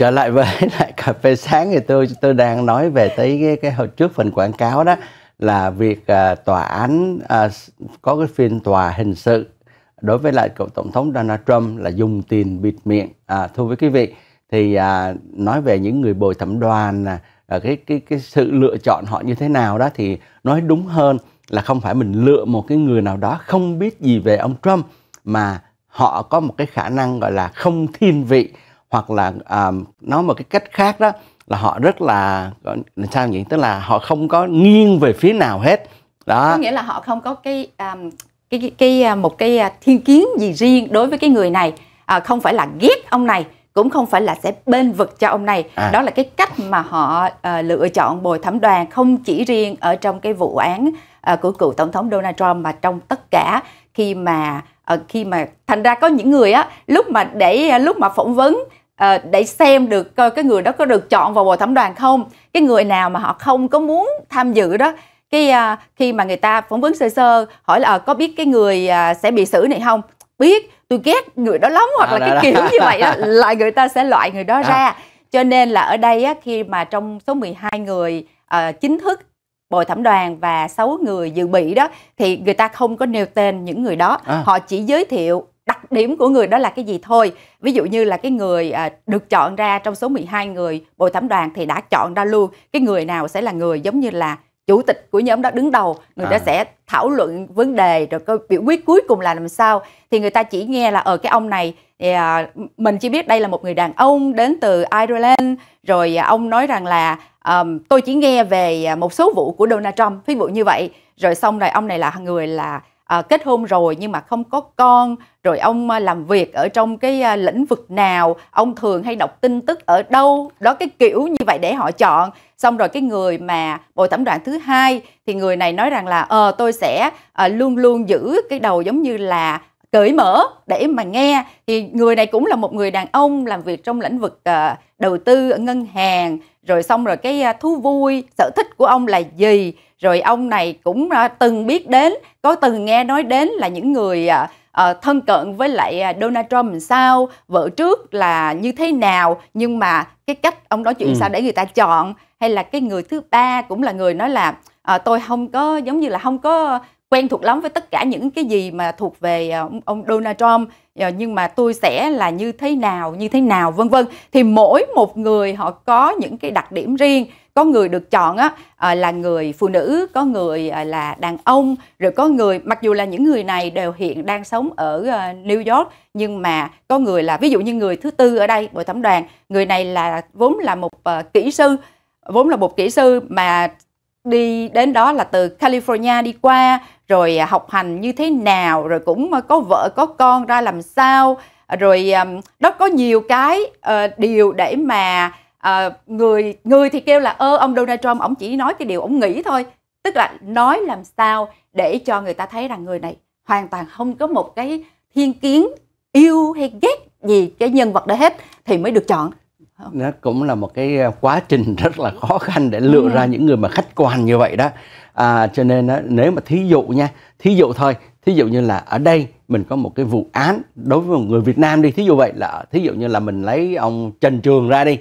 trở lại với lại cà phê sáng thì tôi tôi đang nói về tới cái, cái hồi trước phần quảng cáo đó là việc à, tòa án à, có cái phiên tòa hình sự đối với lại cựu tổng thống Donald Trump là dùng tiền bịt miệng à, thưa với quý vị thì à, nói về những người bồi thẩm đoàn à, à, cái cái cái sự lựa chọn họ như thế nào đó thì nói đúng hơn là không phải mình lựa một cái người nào đó không biết gì về ông Trump mà họ có một cái khả năng gọi là không thiên vị hoặc là um, nói một cái cách khác đó là họ rất là làm sao vậy tức là họ không có nghiêng về phía nào hết đó có nghĩa là họ không có cái um, cái, cái cái à, một cái thiên kiến gì riêng đối với cái người này à, không phải là ghét ông này cũng không phải là sẽ bên vực cho ông này à. đó là cái cách mà họ uh, lựa chọn bồi thẩm đoàn không chỉ riêng ở trong cái vụ án uh, của cựu tổng thống Donald Trump mà trong tất cả khi mà uh, khi mà thành ra có những người á lúc mà để uh, lúc mà phỏng vấn Ờ, để xem được coi cái người đó có được chọn vào bồi thẩm đoàn không cái người nào mà họ không có muốn tham dự đó cái uh, khi mà người ta phỏng vấn sơ sơ hỏi là uh, có biết cái người uh, sẽ bị xử này không biết tôi ghét người đó lắm hoặc à, là đó, cái đó. kiểu như vậy đó là người ta sẽ loại người đó à. ra cho nên là ở đây á, khi mà trong số 12 người uh, chính thức bồi thẩm đoàn và 6 người dự bị đó thì người ta không có nêu tên những người đó à. họ chỉ giới thiệu đặc điểm của người đó là cái gì thôi. Ví dụ như là cái người à, được chọn ra trong số 12 người bồi thẩm đoàn thì đã chọn ra luôn cái người nào sẽ là người giống như là chủ tịch của nhóm đó đứng đầu người à. đó sẽ thảo luận vấn đề rồi coi biểu quyết cuối cùng là làm sao thì người ta chỉ nghe là ở ờ, cái ông này à, mình chỉ biết đây là một người đàn ông đến từ Ireland rồi ông nói rằng là um, tôi chỉ nghe về một số vụ của Donald Trump ví dụ như vậy rồi xong rồi ông này là người là à, kết hôn rồi nhưng mà không có con rồi ông ờ, làm việc ở trong cái ờ, lĩnh vực nào ông thường hay đọc tin tức ở đâu đó cái kiểu như vậy để họ chọn xong rồi cái người mà bồi thẩm đoàn thứ hai thì người này nói rằng là ờ tôi sẽ à, luôn luôn giữ cái đầu giống như là cởi mở để mà nghe thì người này cũng là một người đàn ông làm việc trong lĩnh vực à, đầu tư ở ngân hàng rồi xong rồi cái thú vui sở thích của ông là gì rồi ông này cũng à, từng biết đến có từng nghe nói đến là những người à, à, thân cận với lại Donald Trump sao vợ trước là như thế nào nhưng mà cái cách ông nói chuyện ừ. sao để người ta chọn hay là cái người thứ ba cũng là người nói là tôi không có giống như là không có quen thuộc lắm với tất cả những cái gì mà thuộc về ông Donald Trump nhưng mà tôi sẽ là như thế nào như thế nào vân vân thì mỗi một người họ có những cái đặc điểm riêng có người được chọn á ờ, là người phụ nữ có người ờ, là đàn ông rồi có người mặc dù là những người này đều hiện đang sống ở ờ, New York nhưng mà có người là ví dụ như người thứ tư ở đây bồi thẩm đoàn người này là vốn là một kỹ sư vốn là một kỹ sư mà đi đến đó là từ California đi qua rồi học hành như thế nào rồi cũng có vợ có con ra làm sao rồi đó có nhiều cái điều để mà à, người người thì kêu là ơ ông Donald Trump ông chỉ nói cái điều ông nghĩ thôi tức là nói làm sao để cho người ta thấy rằng người này hoàn toàn không có một cái thiên kiến yêu hay ghét gì cái nhân vật đó hết thì mới được chọn nó cũng là một cái à, quá trình rất là khó khăn để lựa ừ. ra những người mà khách quan như vậy đó à, cho nên đó, nếu mà thí dụ nha thí dụ thôi thí dụ như là ở đây mình có một cái vụ án đối với một người Việt Nam đi thí dụ vậy là thí dụ như là mình lấy ông Trần Trường ra đi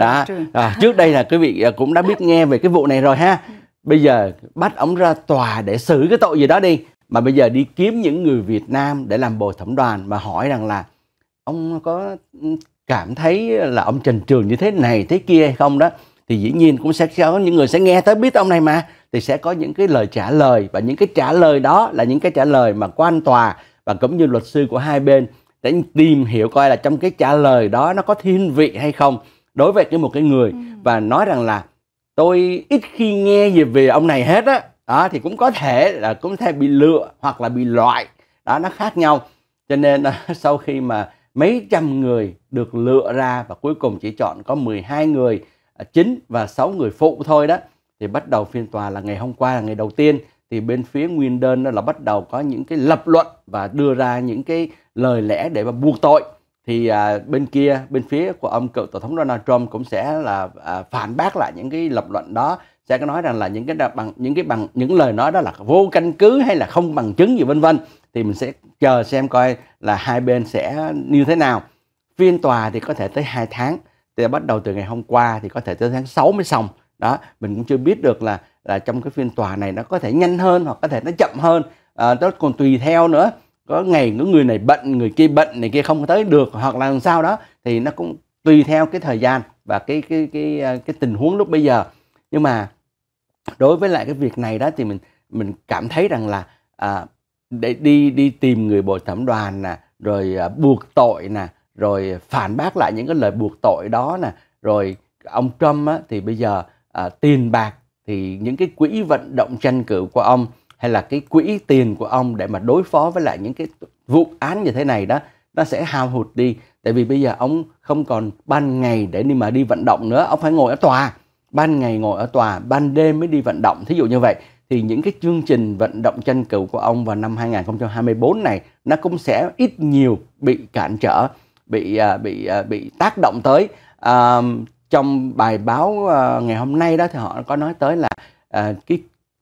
đó à, trước đây là quý vị à, cũng đã biết nghe về cái vụ này rồi ha bây giờ bắt ông ra tòa để xử cái tội gì đó đi mà bây giờ đi kiếm những người Việt Nam để làm bồi thẩm đoàn mà hỏi rằng là ông có cảm thấy là ông trần trường như thế này thế kia hay không đó thì dĩ nhiên cũng sẽ có những người sẽ nghe tới biết ông này mà thì sẽ có những cái lời trả lời và những cái trả lời đó là những cái trả lời mà quan tòa và cũng như luật sư của hai bên để tìm hiểu coi là trong cái trả lời đó nó có thiên vị hay không đối với cái một cái người ừ. và nói rằng là tôi ít khi nghe gì về ông này hết á đó. thì cũng có thể là cũng thể bị lựa hoặc là bị loại đó nó khác nhau cho nên à, sau khi mà mấy trăm người được lựa ra và cuối cùng chỉ chọn có 12 người à, chính và 6 người phụ thôi đó thì bắt đầu phiên tòa là ngày hôm qua là ngày đầu tiên thì bên phía nguyên đơn đó là bắt đầu có những cái lập luận và đưa ra những cái lời lẽ để mà buộc tội thì à, bên kia bên phía của ông cựu tổng thống Donald Trump cũng sẽ là à, phản bác lại những cái lập luận đó sẽ có nói rằng là những cái bằng những cái bằng những lời nói đó là vô căn cứ hay là không bằng chứng gì vân vân thì mình sẽ chờ xem coi là hai bên sẽ như thế nào phiên tòa thì có thể tới 2 tháng thì bắt đầu từ ngày hôm qua thì có thể tới tháng 6 mới xong đó mình cũng chưa biết được là là trong cái phiên tòa này nó có thể nhanh hơn hoặc có thể nó chậm hơn à, nó còn tùy theo nữa có ngày có người này bệnh người kia bệnh này kia không tới được hoặc là làm sao đó thì nó cũng tùy theo cái thời gian và cái cái cái cái, ờ, cái tình huống lúc bây giờ nhưng mà đối với lại cái việc này đó thì mình mình cảm thấy rằng là à, để đi đi tìm người bồi thẩm đoàn nè rồi à, buộc tội nè rồi phản bác lại những cái lời buộc tội đó nè rồi ông Trump á, thì bây giờ à, tiền bạc thì những cái quỹ vận động tranh cử của ông hay là cái quỹ tiền của ông để mà đối phó với lại những cái vụ án như thế này đó nó sẽ hao hụt đi tại vì bây giờ ông không còn ban ngày để đi mà đi vận động nữa ông phải ngồi ở tòa ban ngày ngồi ở tòa ban đêm mới đi vận động thí dụ như vậy thì những cái chương trình vận động tranh cử của ông vào năm 2024 này nó cũng sẽ ít nhiều bị cản trở bị à, bị à, bị tác động tới à, trong bài báo à, ngày hôm nay đó thì họ có nói tới là à, cái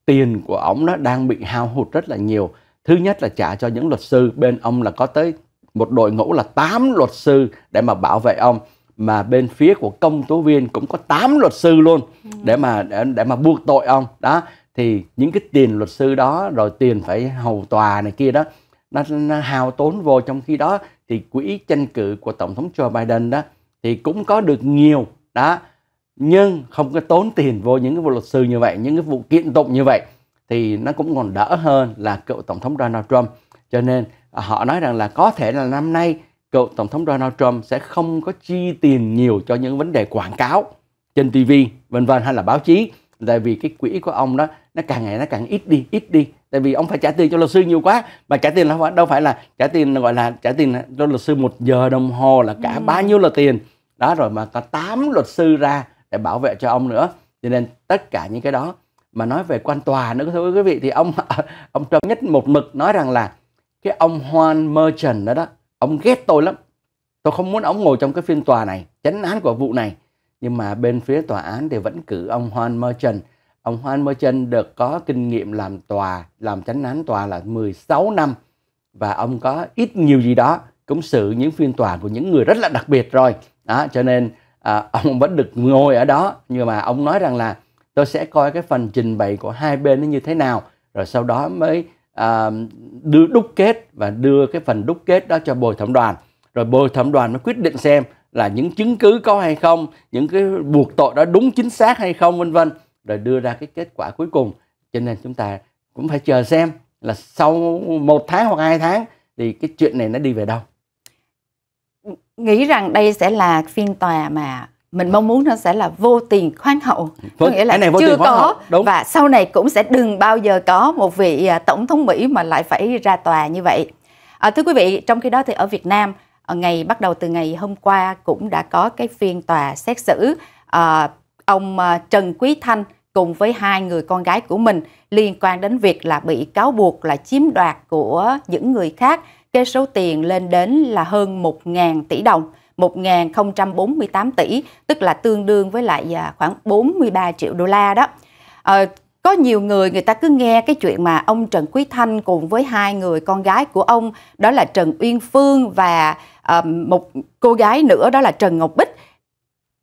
tiền của ông nó đang bị hao hụt rất là nhiều thứ nhất là trả cho những luật sư bên ông là có tới một đội ngũ là 8 luật sư để mà bảo vệ ông mà bên phía của công tố viên cũng có 8 luật sư luôn để mà để, để mà buộc tội ông đó thì những cái tiền luật sư đó rồi tiền phải hầu tòa này kia đó nó, nó hao tốn vô trong khi đó thì quỹ tranh cử của tổng thống Joe Biden đó thì cũng có được nhiều đó nhưng không có tốn tiền vô những cái vụ luật sư như vậy những cái vụ kiện tụng như vậy thì nó cũng còn đỡ hơn là cựu tổng thống Donald Trump cho nên à, họ nói rằng là có thể là năm nay cựu tổng thống Donald Trump sẽ không có chi tiền nhiều cho những vấn đề quảng cáo trên TV vân vân hay là báo chí tại vì cái quỹ của ông đó nó càng ngày nó càng ít đi ít đi tại vì ông phải trả tiền cho luật sư nhiều quá mà trả tiền là đâu phải là trả tiền gọi là trả tiền cho luật sư một giờ đồng hồ là cả ừ. bao nhiêu là tiền đó rồi mà có 8 luật sư ra để bảo vệ cho ông nữa cho nên tất cả những cái đó mà nói về quan tòa nữa thưa quý vị thì ông ông Trump nhất một mực nói rằng là cái ông Hoan Merchant đó đó ông ghét tôi lắm tôi không muốn ông ngồi trong cái phiên tòa này chánh án của vụ này nhưng mà bên phía tòa án thì vẫn cử ông Hoan Merchant ông Hoan Merchant được có kinh nghiệm làm tòa làm chánh án tòa là 16 năm và ông có ít nhiều gì đó cũng xử những phiên tòa của những người rất là đặc biệt rồi đó cho nên à, ông vẫn được ngồi ở đó nhưng mà ông nói rằng là tôi sẽ coi cái phần trình bày của hai bên nó như thế nào rồi sau đó mới à, đưa đúc kết và đưa cái phần đúc kết đó cho bồi thẩm đoàn rồi bồi thẩm đoàn mới quyết định xem là những chứng cứ có hay không những cái buộc tội đó đúng chính xác hay không vân vân rồi đưa ra cái kết quả cuối cùng cho nên chúng ta cũng phải chờ xem là sau một tháng hoặc hai tháng thì cái chuyện này nó đi về đâu nghĩ rằng đây sẽ là phiên tòa mà mình mong muốn nó sẽ là vô tiền khoáng hậu vâng, có nghĩa là này vô chưa tiền có Đúng. và sau này cũng sẽ đừng bao giờ có một vị à, tổng thống mỹ mà lại phải ra tòa như vậy à, thưa quý vị trong khi đó thì ở việt nam à, ngày bắt đầu từ ngày hôm qua cũng đã có cái phiên tòa xét xử à, ông à, trần quý thanh cùng với hai người con gái của mình liên quan đến việc là bị cáo buộc là chiếm đoạt của những người khác với số tiền lên đến là hơn 1.000 tỷ đồng, 1.048 tỷ, tức là tương đương với lại à, khoảng 43 triệu đô la đó. À, có nhiều người người ta cứ nghe cái chuyện mà ông Trần Quý Thanh cùng với hai người con gái của ông đó là Trần Uyên Phương và uh, một cô gái nữa đó là Trần Ngọc Bích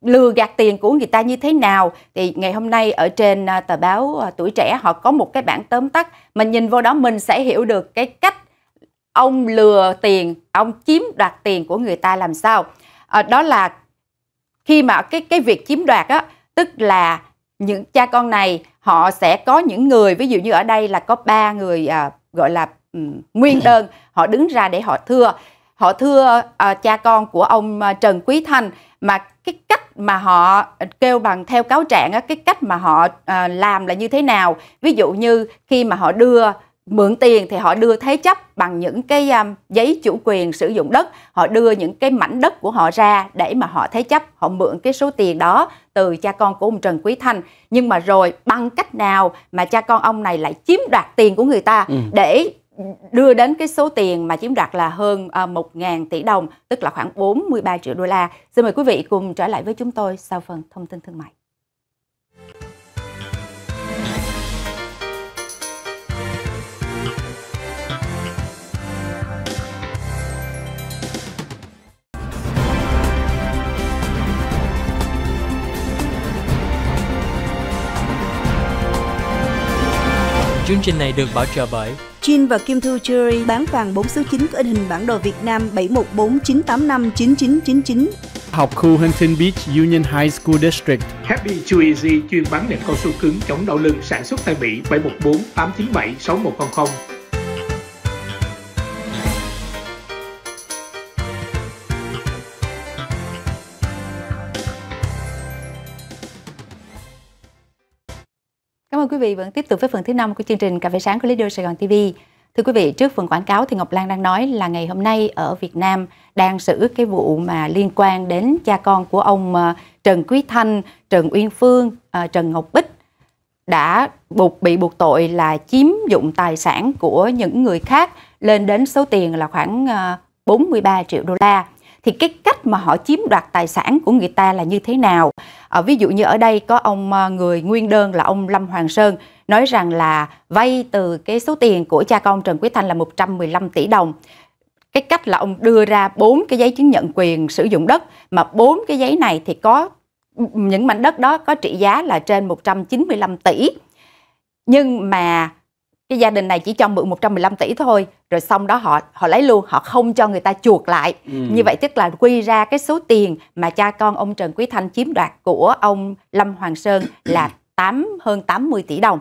lừa gạt tiền của người ta như thế nào thì ngày hôm nay ở trên à, tờ báo à, tuổi trẻ họ có một cái bản tóm tắt mình nhìn vô đó mình sẽ hiểu được cái cách ông lừa tiền ông chiếm đoạt tiền của người ta làm sao à, đó là khi mà cái cái việc chiếm đoạt á tức là những cha con này họ sẽ có những người ví dụ như ở đây là có ba người à, gọi là um, nguyên đơn họ đứng ra để họ thưa họ thưa à, cha con của ông à, Trần Quý Thanh mà cái cách mà họ kêu bằng theo cáo trạng á, cái cách mà họ à, làm là như thế nào ví dụ như khi mà họ đưa mượn tiền thì họ đưa thế chấp bằng những cái um, giấy chủ quyền sử dụng đất họ đưa những cái mảnh đất của họ ra để mà họ thế chấp họ mượn cái số tiền đó từ cha con của ông Trần Quý Thanh nhưng mà rồi bằng cách nào mà cha con ông này lại chiếm đoạt tiền của người ta ừ. để đưa đến cái số tiền mà chiếm đoạt là hơn uh, ờ, 1.000 tỷ đồng tức là khoảng 43 triệu đô la xin mời quý vị cùng trở lại với chúng tôi sau phần thông tin thương mại Chương trình này được bảo trợ bởi Jin và Kim Thu Jewelry bán vàng 4 số 9 có in hình bản đồ Việt Nam 7149859999. Học khu Huntington Beach Union High School District. Happy Too Easy chuyên bán đệm cao su cứng chống đau lưng sản xuất tại Mỹ 714 897 6100. ơn quý vị vẫn tiếp tục với phần thứ năm của chương trình Cà phê sáng của Radio Sài Gòn TV. Thưa quý vị, trước phần quảng cáo thì Ngọc Lan đang nói là ngày hôm nay ở Việt Nam đang xử cái vụ mà liên quan đến cha con của ông ờ, Trần Quý Thanh, Trần Uyên Phương, ờ, Trần Ngọc Bích đã buộc bị buộc tội là chiếm dụng tài sản của những người khác lên đến số tiền là khoảng 43 ờ, triệu đô la thì cái cách mà họ chiếm đoạt tài sản của người ta là như thế nào à, ví dụ như ở đây có ông ờ, người nguyên đơn là ông Lâm Hoàng Sơn nói rằng là vay từ cái số tiền của cha con Trần Quý Thanh là 115 tỷ đồng cái cách là ông đưa ra bốn cái giấy chứng nhận quyền sử dụng đất mà bốn cái giấy này thì có những mảnh đất đó có trị giá là trên 195 tỷ nhưng mà cái gia đình này chỉ cho mượn 115 tỷ thôi rồi xong đó họ họ lấy luôn họ không cho người ta chuộc lại ừ. như vậy tức là quy ra cái số tiền mà cha con ông Trần Quý Thanh chiếm đoạt của ông Lâm Hoàng Sơn là 8 hơn 80 tỷ đồng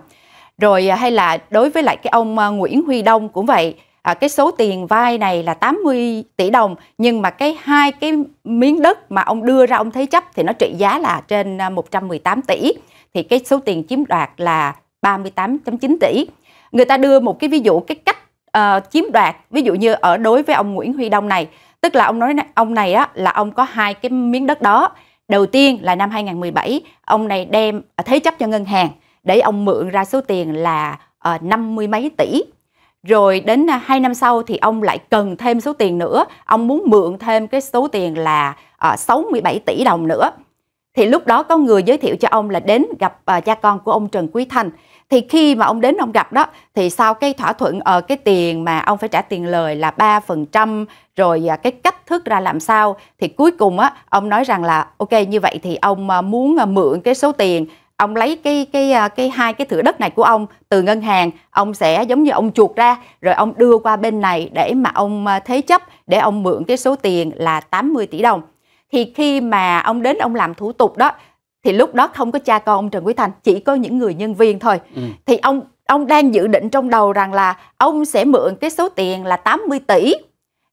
rồi à, hay là đối với lại cái ông à, Nguyễn Huy Đông cũng vậy à, cái số tiền vay này là 80 tỷ đồng nhưng mà cái hai cái miếng đất mà ông đưa ra ông thế chấp thì nó trị giá là trên 118 à, tỷ thì cái số tiền chiếm đoạt là 38.9 tỷ người ta đưa một cái ví dụ cái cách uh, chiếm đoạt ví dụ như ở đối với ông Nguyễn Huy Đông này tức là ông nói ông này á là ông có hai cái miếng đất đó đầu tiên là năm 2017 ông này đem à, thế chấp cho ngân hàng để ông mượn ra số tiền là ờ, năm uh, mươi mấy tỷ rồi đến à, hai năm sau thì ông lại cần thêm số tiền nữa ông muốn mượn thêm cái số tiền là ờ, sáu mươi bảy tỷ đồng nữa thì lúc đó có người giới thiệu cho ông là đến gặp uh, cha con của ông Trần Quý Thanh thì khi mà ông đến ông gặp đó thì sau cái thỏa thuận ở ờ, cái tiền mà ông phải trả tiền lời là 3% rồi à, cái cách thức ra làm sao thì cuối cùng á ông nói rằng là ok như vậy thì ông à, muốn à, mượn cái số tiền ông lấy cái cái cái hai cái thửa đất này của ông từ ngân hàng ông sẽ giống như ông chuột ra rồi ông đưa qua bên này để mà ông thế chấp để ông mượn cái số tiền là 80 tỷ đồng thì khi mà ông đến ông làm thủ tục đó thì lúc đó không có cha con ông Trần Quý Thanh chỉ có những người nhân viên thôi ừ. thì ông ông đang dự định trong đầu rằng là ông sẽ mượn cái số tiền là 80 tỷ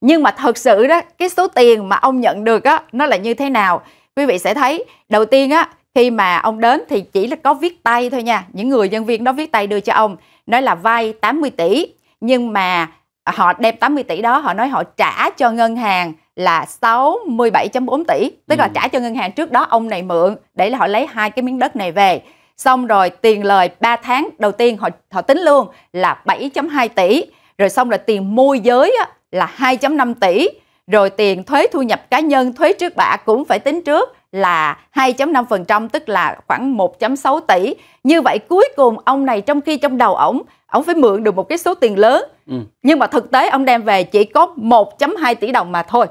nhưng mà thật sự đó cái số tiền mà ông nhận được á nó là như thế nào quý vị sẽ thấy đầu tiên á khi mà ông đến thì chỉ là có viết tay thôi nha những người nhân viên đó viết tay đưa cho ông nói là vay 80 tỷ nhưng mà họ đem 80 tỷ đó họ nói họ trả cho ngân hàng là 67.4 tỷ tức ừ. là trả cho ngân hàng trước đó ông này mượn để họ lấy hai cái miếng đất này về xong rồi tiền lời 3 tháng đầu tiên họ họ tính luôn là 7.2 tỷ rồi xong rồi tiền môi giới á, là 2.5 tỷ rồi tiền thuế thu nhập cá nhân thuế trước bạ cũng phải tính trước là 2.5% tức là khoảng 1.6 tỷ. Như vậy cuối cùng ông này trong khi trong đầu ổng, ổng phải mượn được một cái số tiền lớn. Ừ. Nhưng mà thực tế ông đem về chỉ có 1.2 tỷ đồng mà thôi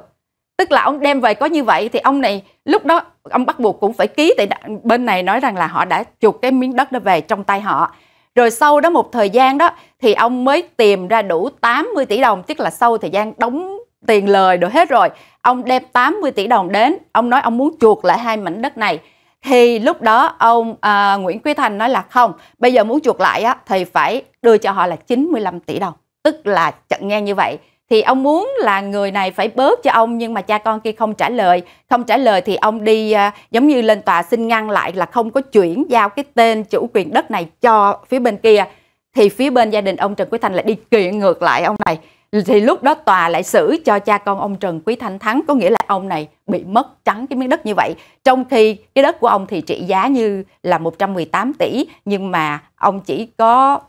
tức là ông đem về có như vậy thì ông này lúc đó ông bắt buộc cũng phải ký tại bên này nói rằng là họ đã chuộc cái miếng đất đó về trong tay họ rồi sau đó một thời gian đó thì ông mới tìm ra đủ 80 tỷ đồng tức là sau thời gian đóng tiền lời được hết rồi ông đem 80 tỷ đồng đến ông nói ông muốn chuộc lại hai mảnh đất này thì lúc đó ông à, Nguyễn Quý Thành nói là không bây giờ muốn chuộc lại á, thì phải đưa cho họ là 95 tỷ đồng tức là chặn ngang như vậy thì ông muốn là người này phải bớt cho ông nhưng mà cha con kia không trả lời không trả lời thì ông đi à, giống như lên tòa xin ngăn lại là không có chuyển giao cái tên chủ quyền đất này cho phía bên kia thì phía bên gia đình ông Trần Quý Thanh lại đi kiện ngược lại ông này thì lúc đó tòa lại xử cho cha con ông Trần Quý Thanh thắng có nghĩa là ông này bị mất trắng cái miếng đất như vậy trong khi cái đất của ông thì trị giá như là 118 tỷ nhưng mà ông chỉ có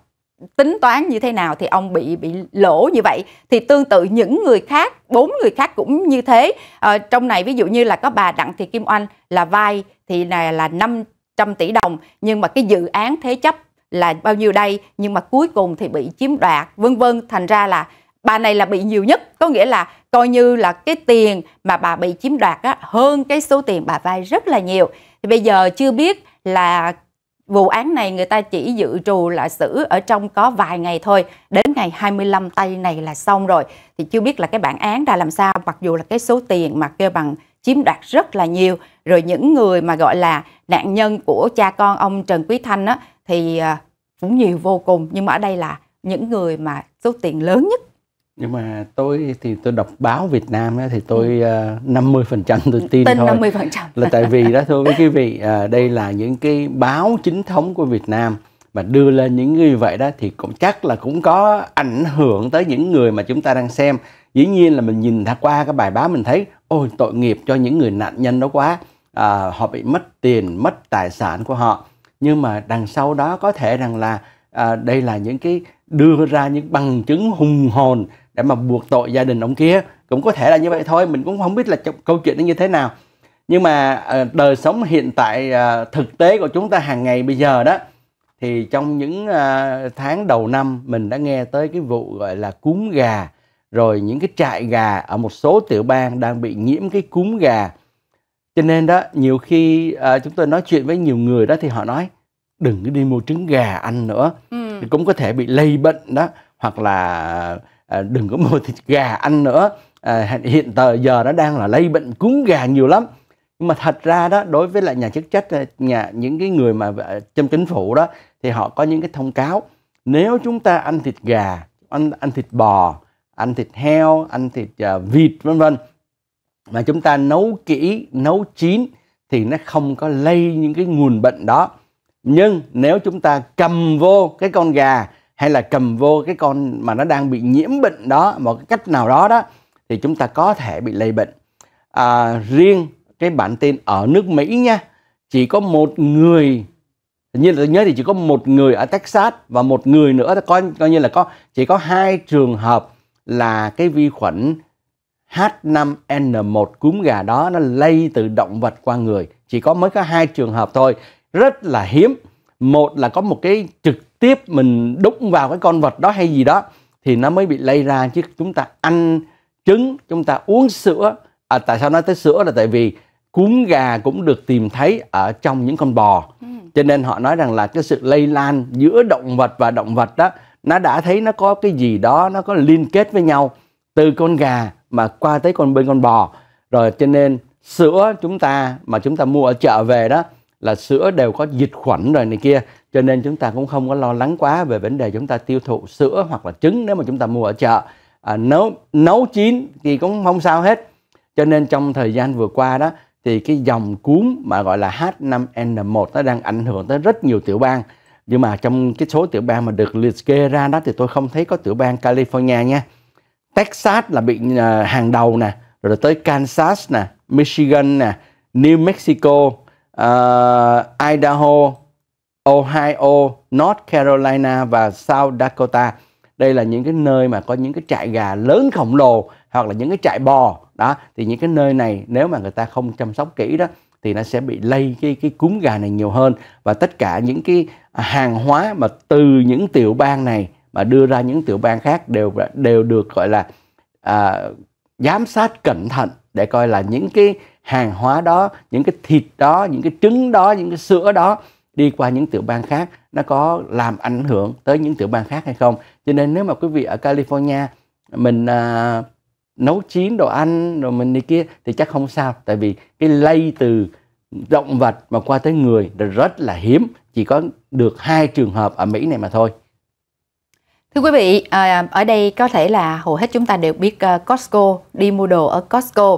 tính toán như thế nào thì ông bị bị lỗ như vậy thì tương tự những người khác bốn người khác cũng như thế à, trong này ví dụ như là có bà đặng thị kim oanh là vai thì là là 500 tỷ đồng nhưng mà cái dự án thế chấp là bao nhiêu đây nhưng mà cuối cùng thì bị chiếm đoạt vân vân thành ra là bà này là bị nhiều nhất có nghĩa là coi như là cái tiền mà bà bị chiếm đoạt á, hơn cái số tiền bà vay rất là nhiều thì bây giờ chưa biết là vụ án này người ta chỉ dự trù là xử ở trong có vài ngày thôi, đến ngày 25 tây này là xong rồi. Thì chưa biết là cái bản án ra làm sao, mặc dù là cái số tiền mà kêu bằng chiếm đoạt rất là nhiều. Rồi những người mà gọi là nạn nhân của cha con ông Trần Quý Thanh á, thì à, cũng nhiều vô cùng. Nhưng mà ở đây là những người mà số tiền lớn nhất nhưng mà tôi thì tôi đọc báo Việt Nam ấy, thì tôi uh, ừ. ờ, 50% tôi tin, tin thôi. 50%. Là tại vì đó thưa quý vị, uh, đây là những cái báo chính thống của Việt Nam mà đưa lên những như vậy đó thì cũng chắc là cũng có ảnh hưởng tới những người mà chúng ta đang xem. Dĩ nhiên là mình nhìn qua cái bài báo mình thấy ôi tội nghiệp cho những người nạn nhân đó quá. uh, họ bị mất tiền, mất tài sản của họ. Nhưng mà đằng sau đó có thể rằng là à, đây là những cái đưa ra những bằng chứng hùng hồn để mà buộc tội gia đình ông kia cũng có thể là như vậy thôi mình cũng không biết là câu chuyện nó như thế nào nhưng mà ờ, đời sống hiện tại ờ, thực tế của chúng ta hàng ngày bây giờ đó thì trong những ờ, tháng đầu năm mình đã nghe tới cái vụ gọi là cúm gà rồi những cái trại gà ở một số tiểu bang đang bị nhiễm cái cúm gà cho nên đó nhiều khi chúng tôi nói chuyện với nhiều người đó thì họ nói đừng đi mua trứng gà ăn nữa ừ. cũng có thể bị lây bệnh đó hoặc là À, đừng có mua thịt gà ăn nữa à, hiện tờ giờ nó đang là lây bệnh cúm gà nhiều lắm nhưng mà thật ra đó đối với lại nhà chức trách à, nhà những cái người mà à, trong chính phủ đó thì họ có những cái thông cáo nếu chúng ta ăn thịt gà ăn ăn thịt bò ăn thịt heo ăn thịt uh, vịt vân vân mà chúng ta nấu kỹ nấu chín thì nó không có lây những cái nguồn bệnh đó nhưng nếu chúng ta cầm vô cái con gà hay là cầm vô cái con mà nó đang bị nhiễm bệnh đó một cái cách nào đó đó thì chúng ta có thể bị lây bệnh à, riêng cái bản tin ở nước Mỹ nha chỉ có một người như là nhớ thì chỉ có một người ở Texas và một người nữa coi coi như là có chỉ có hai trường hợp là cái vi khuẩn H5N1 cúm gà đó nó lây từ động vật qua người chỉ có mới có hai trường hợp thôi rất là hiếm một là có một cái trực tiếp mình đụng vào cái con vật đó hay gì đó thì nó mới bị lây ra chứ chúng ta ăn trứng chúng ta uống sữa à, tại sao nói tới sữa là tại vì cúm gà cũng được tìm thấy ở trong những con bò ừ. cho nên họ nói rằng là cái sự lây lan giữa động vật và động vật đó nó đã thấy nó có cái gì đó nó có liên kết với nhau từ con gà mà qua tới con bên con bò rồi cho nên sữa chúng ta mà chúng ta mua ở chợ về đó là sữa đều có dịch khuẩn rồi này kia cho nên chúng ta cũng không có lo lắng quá về vấn đề chúng ta tiêu thụ sữa hoặc là trứng nếu mà chúng ta mua ở chợ à, nấu nấu chín thì cũng không sao hết cho nên trong thời gian vừa qua đó thì cái dòng cúm mà gọi là H5N1 nó đang ảnh hưởng tới rất nhiều tiểu bang nhưng mà trong cái số tiểu bang mà được liệt kê ra đó thì tôi không thấy có tiểu bang California nha Texas là bị à, hàng đầu nè rồi tới Kansas nè Michigan nè New Mexico uh, Idaho Ohio, North Carolina và South Dakota. Đây là những cái nơi mà có những cái trại gà lớn khổng lồ hoặc là những cái trại bò đó thì những cái nơi này nếu mà người ta không chăm sóc kỹ đó thì nó sẽ bị lây cái cái cúm gà này nhiều hơn và tất cả những cái hàng hóa mà từ những tiểu bang này mà đưa ra những tiểu bang khác đều đều được gọi là à, giám sát cẩn thận để coi là những cái hàng hóa đó, những cái thịt đó, những cái trứng đó, những cái sữa đó đi qua những tiểu bang khác nó có làm ảnh hưởng tới những tiểu bang khác hay không cho nên nếu mà quý vị ở California mình à, nấu chín đồ ăn rồi mình đi kia thì chắc không sao tại vì cái lây từ động vật mà qua tới người là rất là hiếm chỉ có được hai trường hợp ở Mỹ này mà thôi Thưa quý vị, à, ở đây có thể là hầu hết chúng ta đều biết à, Costco, đi mua đồ ở Costco.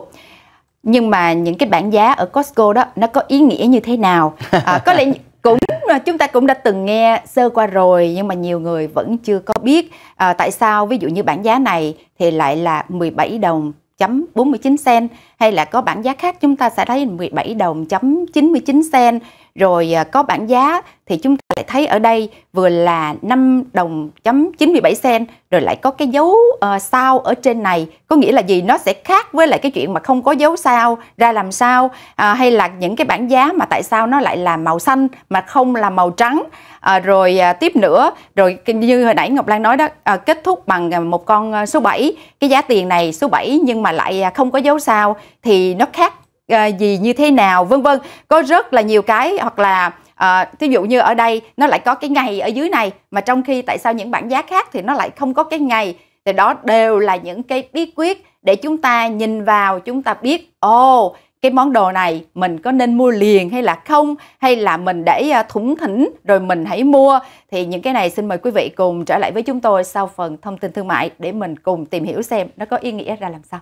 Nhưng mà những cái bảng giá ở Costco đó nó có ý nghĩa như thế nào? À, có lẽ cũng à, chúng ta cũng đã từng nghe sơ qua rồi nhưng mà nhiều người vẫn chưa có biết à, tại sao ví dụ như bảng giá này thì lại là 17 đồng chấm 49 sen hay là có bảng giá khác chúng ta sẽ thấy 17 đồng chấm 99 sen rồi à, có bảng giá thì chúng ta lại thấy ở đây vừa là 5 đồng chấm 97 sen rồi lại có cái dấu uh, sao ở trên này có nghĩa là gì nó sẽ khác với lại cái chuyện mà không có dấu sao ra làm sao à, hay là những cái bảng giá mà tại sao nó lại là màu xanh mà không là màu trắng à, rồi à, tiếp nữa rồi như hồi nãy Ngọc Lan nói đó à, kết thúc bằng à, một con à, số 7 cái giá tiền này số 7 nhưng mà lại không có dấu sao thì nó khác à, gì như thế nào vân vân có rất là nhiều cái hoặc là à, thí ví dụ như ở đây nó lại có cái ngày ở dưới này mà trong khi tại sao những bảng giá khác thì nó lại không có cái ngày thì đó đều là những cái bí quyết để chúng ta nhìn vào chúng ta biết ồ oh, cái món đồ này mình có nên mua liền hay là không hay là mình để à, thủng thỉnh rồi mình hãy mua thì những cái này xin mời quý vị cùng trở lại với chúng tôi sau phần thông tin thương mại để mình cùng tìm hiểu xem nó có ý nghĩa ra làm sao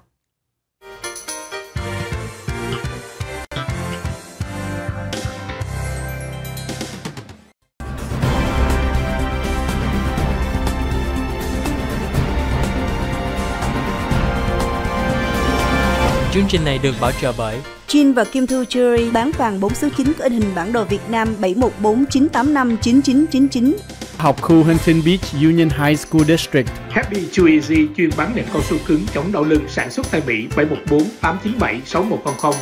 Chương trình này được bảo trợ bởi Jin và Kim Thu Jewelry bán vàng 4 số 9 có in hình bản đồ Việt Nam 7149859999. Học khu Huntington Beach Union High School District. Happy Too Easy chuyên bán đệm cao su cứng chống đau lưng sản xuất tại Mỹ 714 897 6100.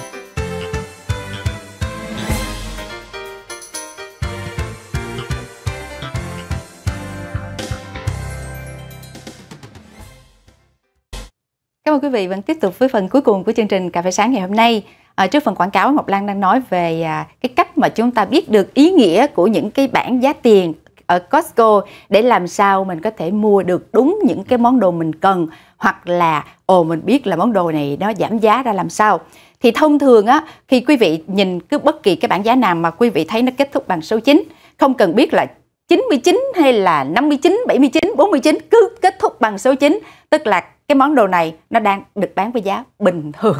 Cảm ơn quý vị vẫn tiếp tục với phần cuối cùng của chương trình Cà phê sáng ngày hôm nay. À, trước phần quảng cáo, Ngọc Lan đang nói về à, cái cách mà chúng ta biết được ý nghĩa của những cái bảng giá tiền ở Costco để làm sao mình có thể mua được đúng những cái món đồ mình cần hoặc là ồ mình biết là món đồ này nó giảm giá ra làm sao thì thông thường á khi quý vị nhìn cứ bất kỳ cái bảng giá nào mà quý vị thấy nó kết thúc bằng số 9 không cần biết là 99 hay là 59, 79, 49, cứ kết thúc bằng số 9 tức là cái món đồ này nó đang được bán với giá bình thường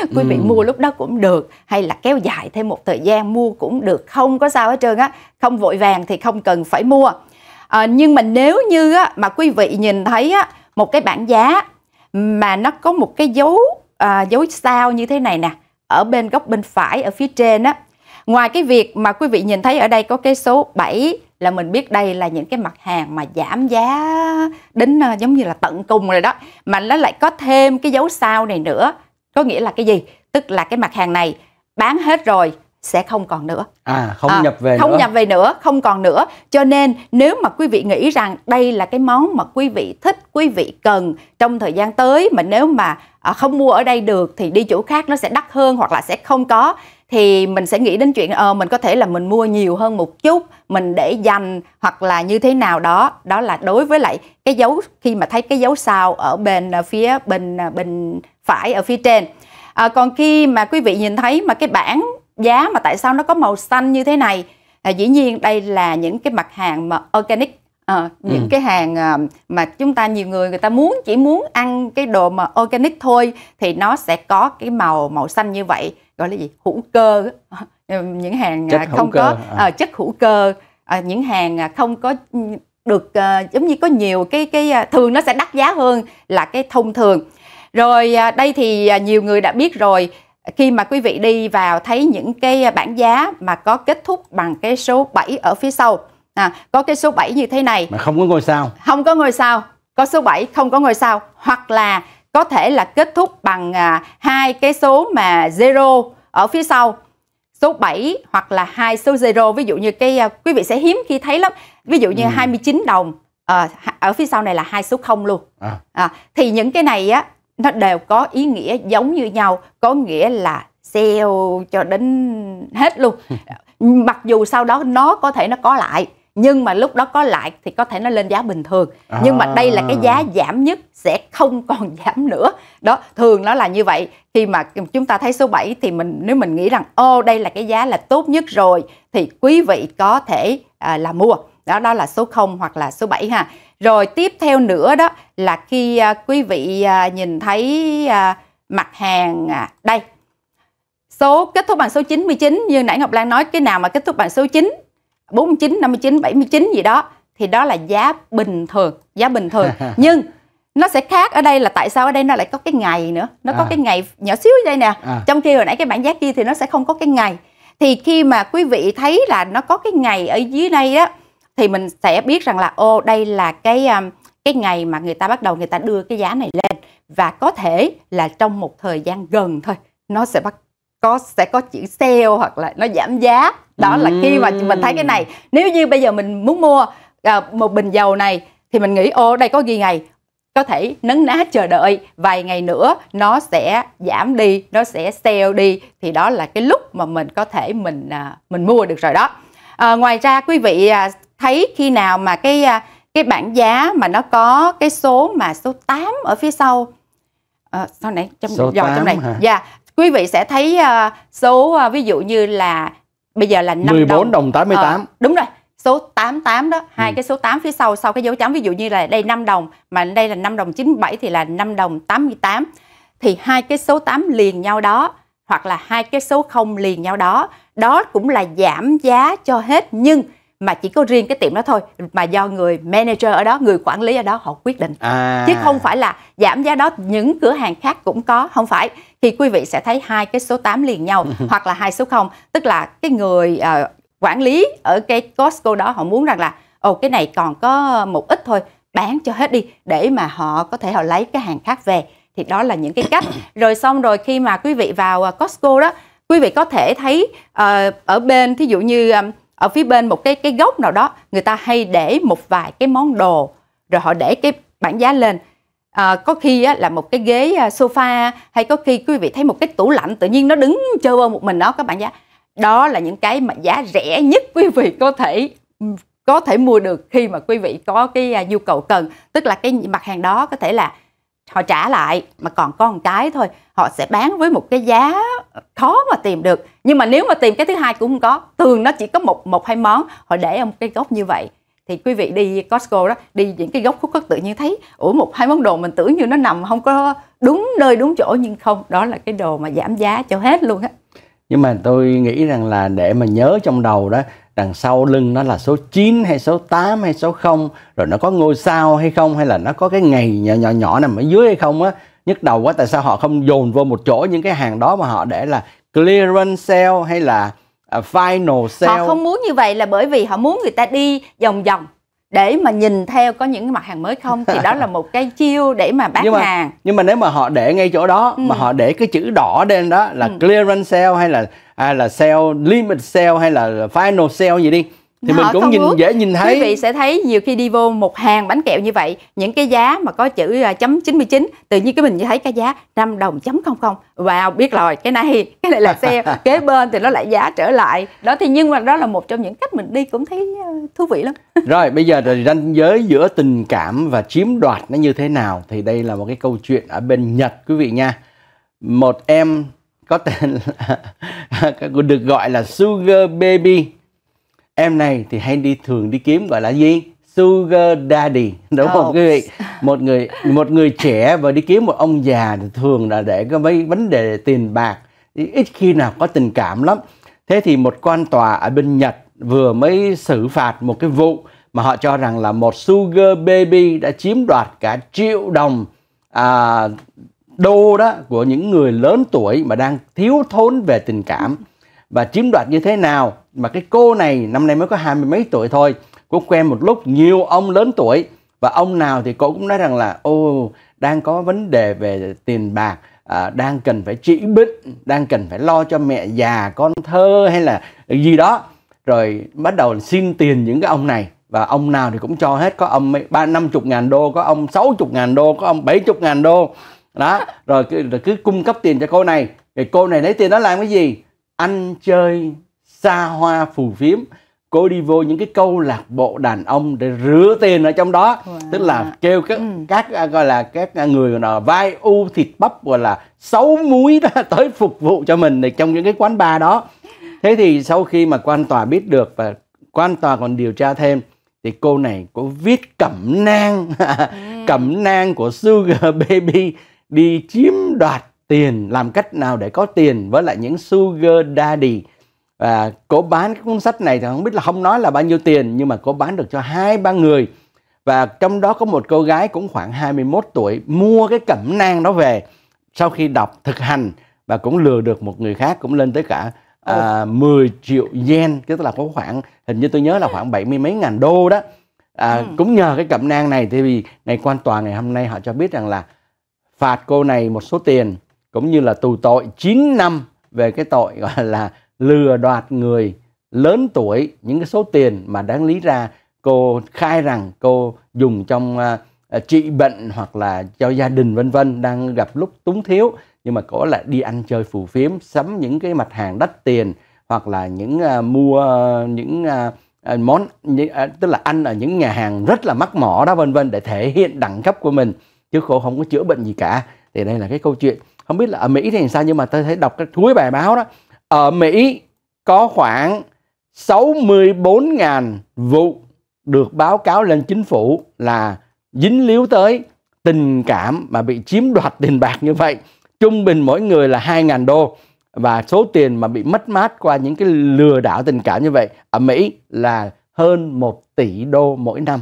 quý ừ. vị mua lúc đó cũng được hay là kéo dài thêm một thời gian mua cũng được không có sao hết trơn á không vội vàng thì không cần phải mua à, nhưng mà nếu như á, mà quý vị nhìn thấy á, một cái bảng giá mà nó có một cái dấu à, dấu sao như thế này nè ở bên góc bên phải ở phía trên á ngoài cái việc mà quý vị nhìn thấy ở đây có cái số 7 là mình biết đây là những cái mặt hàng mà giảm giá đến ờ, giống như là tận cùng rồi đó mà nó lại có thêm cái dấu sao này nữa có nghĩa là cái gì tức là cái mặt hàng này bán hết rồi sẽ không còn nữa à không à, nhập về không nữa. nhập về nữa không còn nữa cho nên nếu mà quý vị nghĩ rằng đây là cái món mà quý vị thích quý vị cần trong thời gian tới mà nếu mà ờ, không mua ở đây được thì đi chỗ khác nó sẽ đắt hơn hoặc là sẽ không có thì mình sẽ nghĩ đến chuyện ờ mình có thể là mình mua nhiều hơn một chút mình để dành hoặc là như thế nào đó đó là đối với lại cái dấu khi mà thấy cái dấu sao ở bên ờ, phía bên ờ, bên phải ở phía trên à, còn khi mà quý vị nhìn thấy mà cái bảng giá mà tại sao nó có màu xanh như thế này à, dĩ nhiên đây là những cái mặt hàng mà organic à, những ừ. cái hàng mà chúng ta nhiều người người ta muốn chỉ muốn ăn cái đồ mà organic thôi thì nó sẽ có cái màu màu xanh như vậy gọi là gì hữu cơ ờ, những hàng chất à, không cơ. có à. Ờ, chất hữu cơ à, những hàng à, không có được à, giống như có nhiều cái cái à, thường nó sẽ đắt giá hơn là cái thông thường rồi à, đây thì à, nhiều người đã biết rồi khi mà quý vị đi vào thấy những cái bảng giá mà có kết thúc bằng cái số 7 ở phía sau à, có cái số 7 như thế này mà không có ngôi sao không có ngôi sao có số 7 không có ngôi sao hoặc là có thể là kết thúc bằng à, hai cái số mà zero ở phía sau số 7 hoặc là hai số zero ví dụ như cái à, quý vị sẽ hiếm khi thấy lắm ví dụ như ừ. 29 đồng à, ở phía sau này là hai số không luôn à. À, thì những cái này á nó đều có ý nghĩa giống như nhau có nghĩa là sale cho đến hết luôn mặc dù sau đó nó có thể nó có lại nhưng mà lúc đó có lại thì có thể nó lên giá bình thường à. nhưng mà đây là cái giá giảm nhất sẽ không còn giảm nữa đó thường nó là như vậy khi mà chúng ta thấy số 7 thì mình nếu mình nghĩ rằng ô đây là cái giá là tốt nhất rồi thì quý vị có thể à, là mua đó đó là số 0 hoặc là số 7 ha rồi tiếp theo nữa đó là khi à, quý vị à, nhìn thấy à, mặt hàng à, đây số kết thúc bằng số 99 như nãy Ngọc Lan nói cái nào mà kết thúc bằng số 9 49, 59, 79 gì đó thì đó là giá bình thường, giá bình thường. Nhưng nó sẽ khác ở đây là tại sao ở đây nó lại có cái ngày nữa nó à. có cái ngày nhỏ xíu ở đây nè à. trong khi hồi nãy cái bảng giá kia thì nó sẽ không có cái ngày thì khi mà quý vị thấy là nó có cái ngày ở dưới đây á thì mình sẽ biết rằng là ô đây là cái um, cái ngày mà người ta bắt đầu người ta đưa cái giá này lên và có thể là trong một thời gian gần thôi nó sẽ bắt có sẽ có chữ sale hoặc là nó giảm giá đó là khi mà mình thấy cái này nếu như bây giờ mình muốn mua à, một bình dầu này thì mình nghĩ ô đây có ghi ngày có thể nấn ná chờ đợi vài ngày nữa nó sẽ giảm đi nó sẽ sale đi thì đó là cái lúc mà mình có thể mình à, mình mua được rồi đó à, ngoài ra quý vị à, thấy khi nào mà cái à, cái bảng giá mà nó có cái số mà số 8 ở phía sau à, sau này trong, số dò trong này dạ yeah quý vị sẽ thấy uh, số uh, ví dụ như là bây giờ là 5 14 đồng, đồng 88. Uh, ờ, đúng rồi, số 88 đó, hai ừ. cái số 8 phía sau sau cái dấu chấm ví dụ như là đây 5 đồng mà đây là 5 đồng 97 thì là 5 đồng 88. Thì hai cái số 8 liền nhau đó hoặc là hai cái số 0 liền nhau đó, đó cũng là giảm giá cho hết nhưng mà chỉ có riêng cái tiệm đó thôi mà do người manager ở đó người quản lý ở đó họ quyết định à. chứ không phải là giảm giá đó những cửa hàng khác cũng có không phải thì quý vị sẽ thấy hai cái số 8 liền nhau hoặc là hai số 0 tức là cái người uh, quản lý ở cái Costco đó họ muốn rằng là ồ cái này còn có một ít thôi bán cho hết đi để mà họ có thể họ lấy cái hàng khác về thì đó là những cái cách rồi xong rồi khi mà quý vị vào ờ, Costco đó quý vị có thể thấy uh, ở bên thí dụ như um, ở phía bên một cái cái gốc nào đó người ta hay để một vài cái món đồ rồi họ để cái bảng giá lên à, có khi á, là một cái ghế à, sofa hay có khi quý vị thấy một cái tủ lạnh tự nhiên nó đứng chơi bơ một mình đó các bạn giá đó là những cái mà giá rẻ nhất quý vị có thể ừ, có thể mua được khi mà quý vị có cái à, nhu cầu cần tức là cái mặt hàng đó có thể là họ trả lại mà còn con cái thôi họ sẽ bán với một cái giá khó mà tìm được nhưng mà nếu mà tìm cái thứ hai cũng không có thường nó chỉ có một một hai món họ để ở một cái góc như vậy thì quý vị đi Costco đó đi những cái góc khúc khắc tự nhiên thấy ủa một hai món đồ mình tưởng như nó nằm không có đúng nơi đúng chỗ nhưng không đó là cái đồ mà giảm giá cho hết luôn á nhưng mà tôi nghĩ rằng là để mà nhớ trong đầu đó đằng sau lưng nó là số 9 hay số 8 hay số 0 rồi nó có ngôi sao hay không hay là nó có cái ngày nhỏ nhỏ nhỏ nằm ở dưới hay không á nhức đầu quá tại sao họ không dồn vô một chỗ những cái hàng đó mà họ để là clearance sale hay là À, final sale họ không muốn như vậy là bởi vì họ muốn người ta đi vòng vòng để mà nhìn theo có những cái mặt hàng mới không thì đó là một cái chiêu để mà bán nhưng mà, hàng nhưng mà nếu mà họ để ngay chỗ đó ừ. mà họ để cái chữ đỏ lên đó là ừ. clearance sale hay là à, là sale limit sale hay là final sale gì đi thì mình cũng nhìn ước. dễ nhìn thấy quý vị sẽ thấy nhiều khi đi vô một hàng bánh kẹo như vậy những cái giá mà có chữ à, chấm 99 tự nhiên cái mình như thấy cái giá 5 đồng chấm không không wow biết rồi cái này cái này là xe kế bên thì nó lại giá trở lại đó thì nhưng mà đó là một trong những cách mình đi cũng thấy à, thú vị lắm rồi bây giờ thì ranh giới giữa tình cảm và chiếm đoạt nó như thế nào thì đây là một cái câu chuyện ở bên Nhật quý vị nha một em có tên là, được gọi là Sugar Baby em này thì hay đi thường đi kiếm gọi là gì sugar daddy đúng không oh. quý vị một người một người trẻ và đi kiếm một ông già thì thường là để có mấy vấn đề tiền bạc ít khi nào có tình cảm lắm thế thì một quan tòa ở bên nhật vừa mới xử phạt một cái vụ mà họ cho rằng là một sugar baby đã chiếm đoạt cả triệu đồng à, đô đó của những người lớn tuổi mà đang thiếu thốn về tình cảm và chiếm đoạt như thế nào mà cái cô này năm nay mới có hai mươi mấy tuổi thôi cũng quen một lúc nhiều ông lớn tuổi và ông nào thì cô cũng nói rằng là ô đang có vấn đề về tiền bạc à, đang cần phải trị bệnh đang cần phải lo cho mẹ già con thơ hay là gì đó rồi bắt đầu xin tiền những cái ông này và ông nào thì cũng cho hết có ông ba năm chục ngàn đô có ông sáu chục ngàn đô có ông bảy chục ngàn đô đó rồi cứ, rồi cứ cung cấp tiền cho cô này thì cô này lấy tiền đó làm cái gì ăn chơi xa hoa phù phiếm cô đi vô những cái câu lạc bộ đàn ông để rửa tiền ở trong đó wow. tức là kêu các ừ. các à, gọi là các à, người nào vai u thịt bắp gọi là xấu muối đó tới phục vụ cho mình này trong những cái quán bar đó thế thì sau khi mà quan tòa biết được và quan tòa còn điều tra thêm thì cô này có viết cẩm nang ừ. cẩm nang của Sugar Baby đi chiếm đoạt tiền làm cách nào để có tiền với lại những sugar daddy và cổ bán cái cuốn sách này thì không biết là không nói là bao nhiêu tiền nhưng mà cổ bán được cho hai ba người và trong đó có một cô gái cũng khoảng 21 tuổi mua cái cẩm nang đó về sau khi đọc thực hành và cũng lừa được một người khác cũng lên tới cả à, 10 triệu yen tức là có khoảng hình như tôi nhớ là khoảng bảy mươi mấy ngàn đô đó à, ừ. cũng nhờ cái cẩm nang này thì vì ngày quan tòa ngày hôm nay họ cho biết rằng là phạt cô này một số tiền cũng như là tù tội 9 năm về cái tội gọi là lừa đoạt người lớn tuổi những cái số tiền mà đáng lý ra cô khai rằng cô dùng trong uh, trị bệnh hoặc là cho gia đình vân vân đang gặp lúc túng thiếu nhưng mà cổ lại đi ăn chơi phù phiếm sắm những cái mặt hàng đắt tiền hoặc là những uh, mua uh, những uh, món những, uh, tức là ăn ở những nhà hàng rất là mắc mỏ đó vân vân để thể hiện đẳng cấp của mình chứ cô không có chữa bệnh gì cả thì đây là cái câu chuyện không biết là ở Mỹ thì làm sao nhưng mà tôi thấy đọc cái cuối bài báo đó ở Mỹ có khoảng 64.000 vụ được báo cáo lên chính phủ là dính líu tới tình cảm mà bị chiếm đoạt tiền bạc như vậy trung bình mỗi người là 2.000 đô và số tiền mà bị mất mát qua những cái lừa đảo tình cảm như vậy ở Mỹ là hơn 1 tỷ đô mỗi năm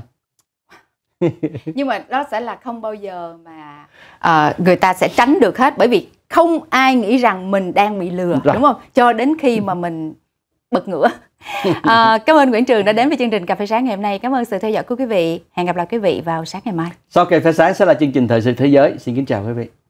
nhưng mà đó sẽ là không bao giờ mà uh, người ta sẽ tránh được hết bởi vì không ai nghĩ rằng mình đang bị lừa Rồi. đúng không cho đến khi mà mình bật ngửa à, cảm ơn Nguyễn Trường đã đến với chương trình cà phê sáng ngày hôm nay cảm ơn sự theo dõi của quý vị hẹn gặp lại quý vị vào sáng ngày mai sau cà phê sáng sẽ là chương trình thời sự thế giới xin kính chào quý vị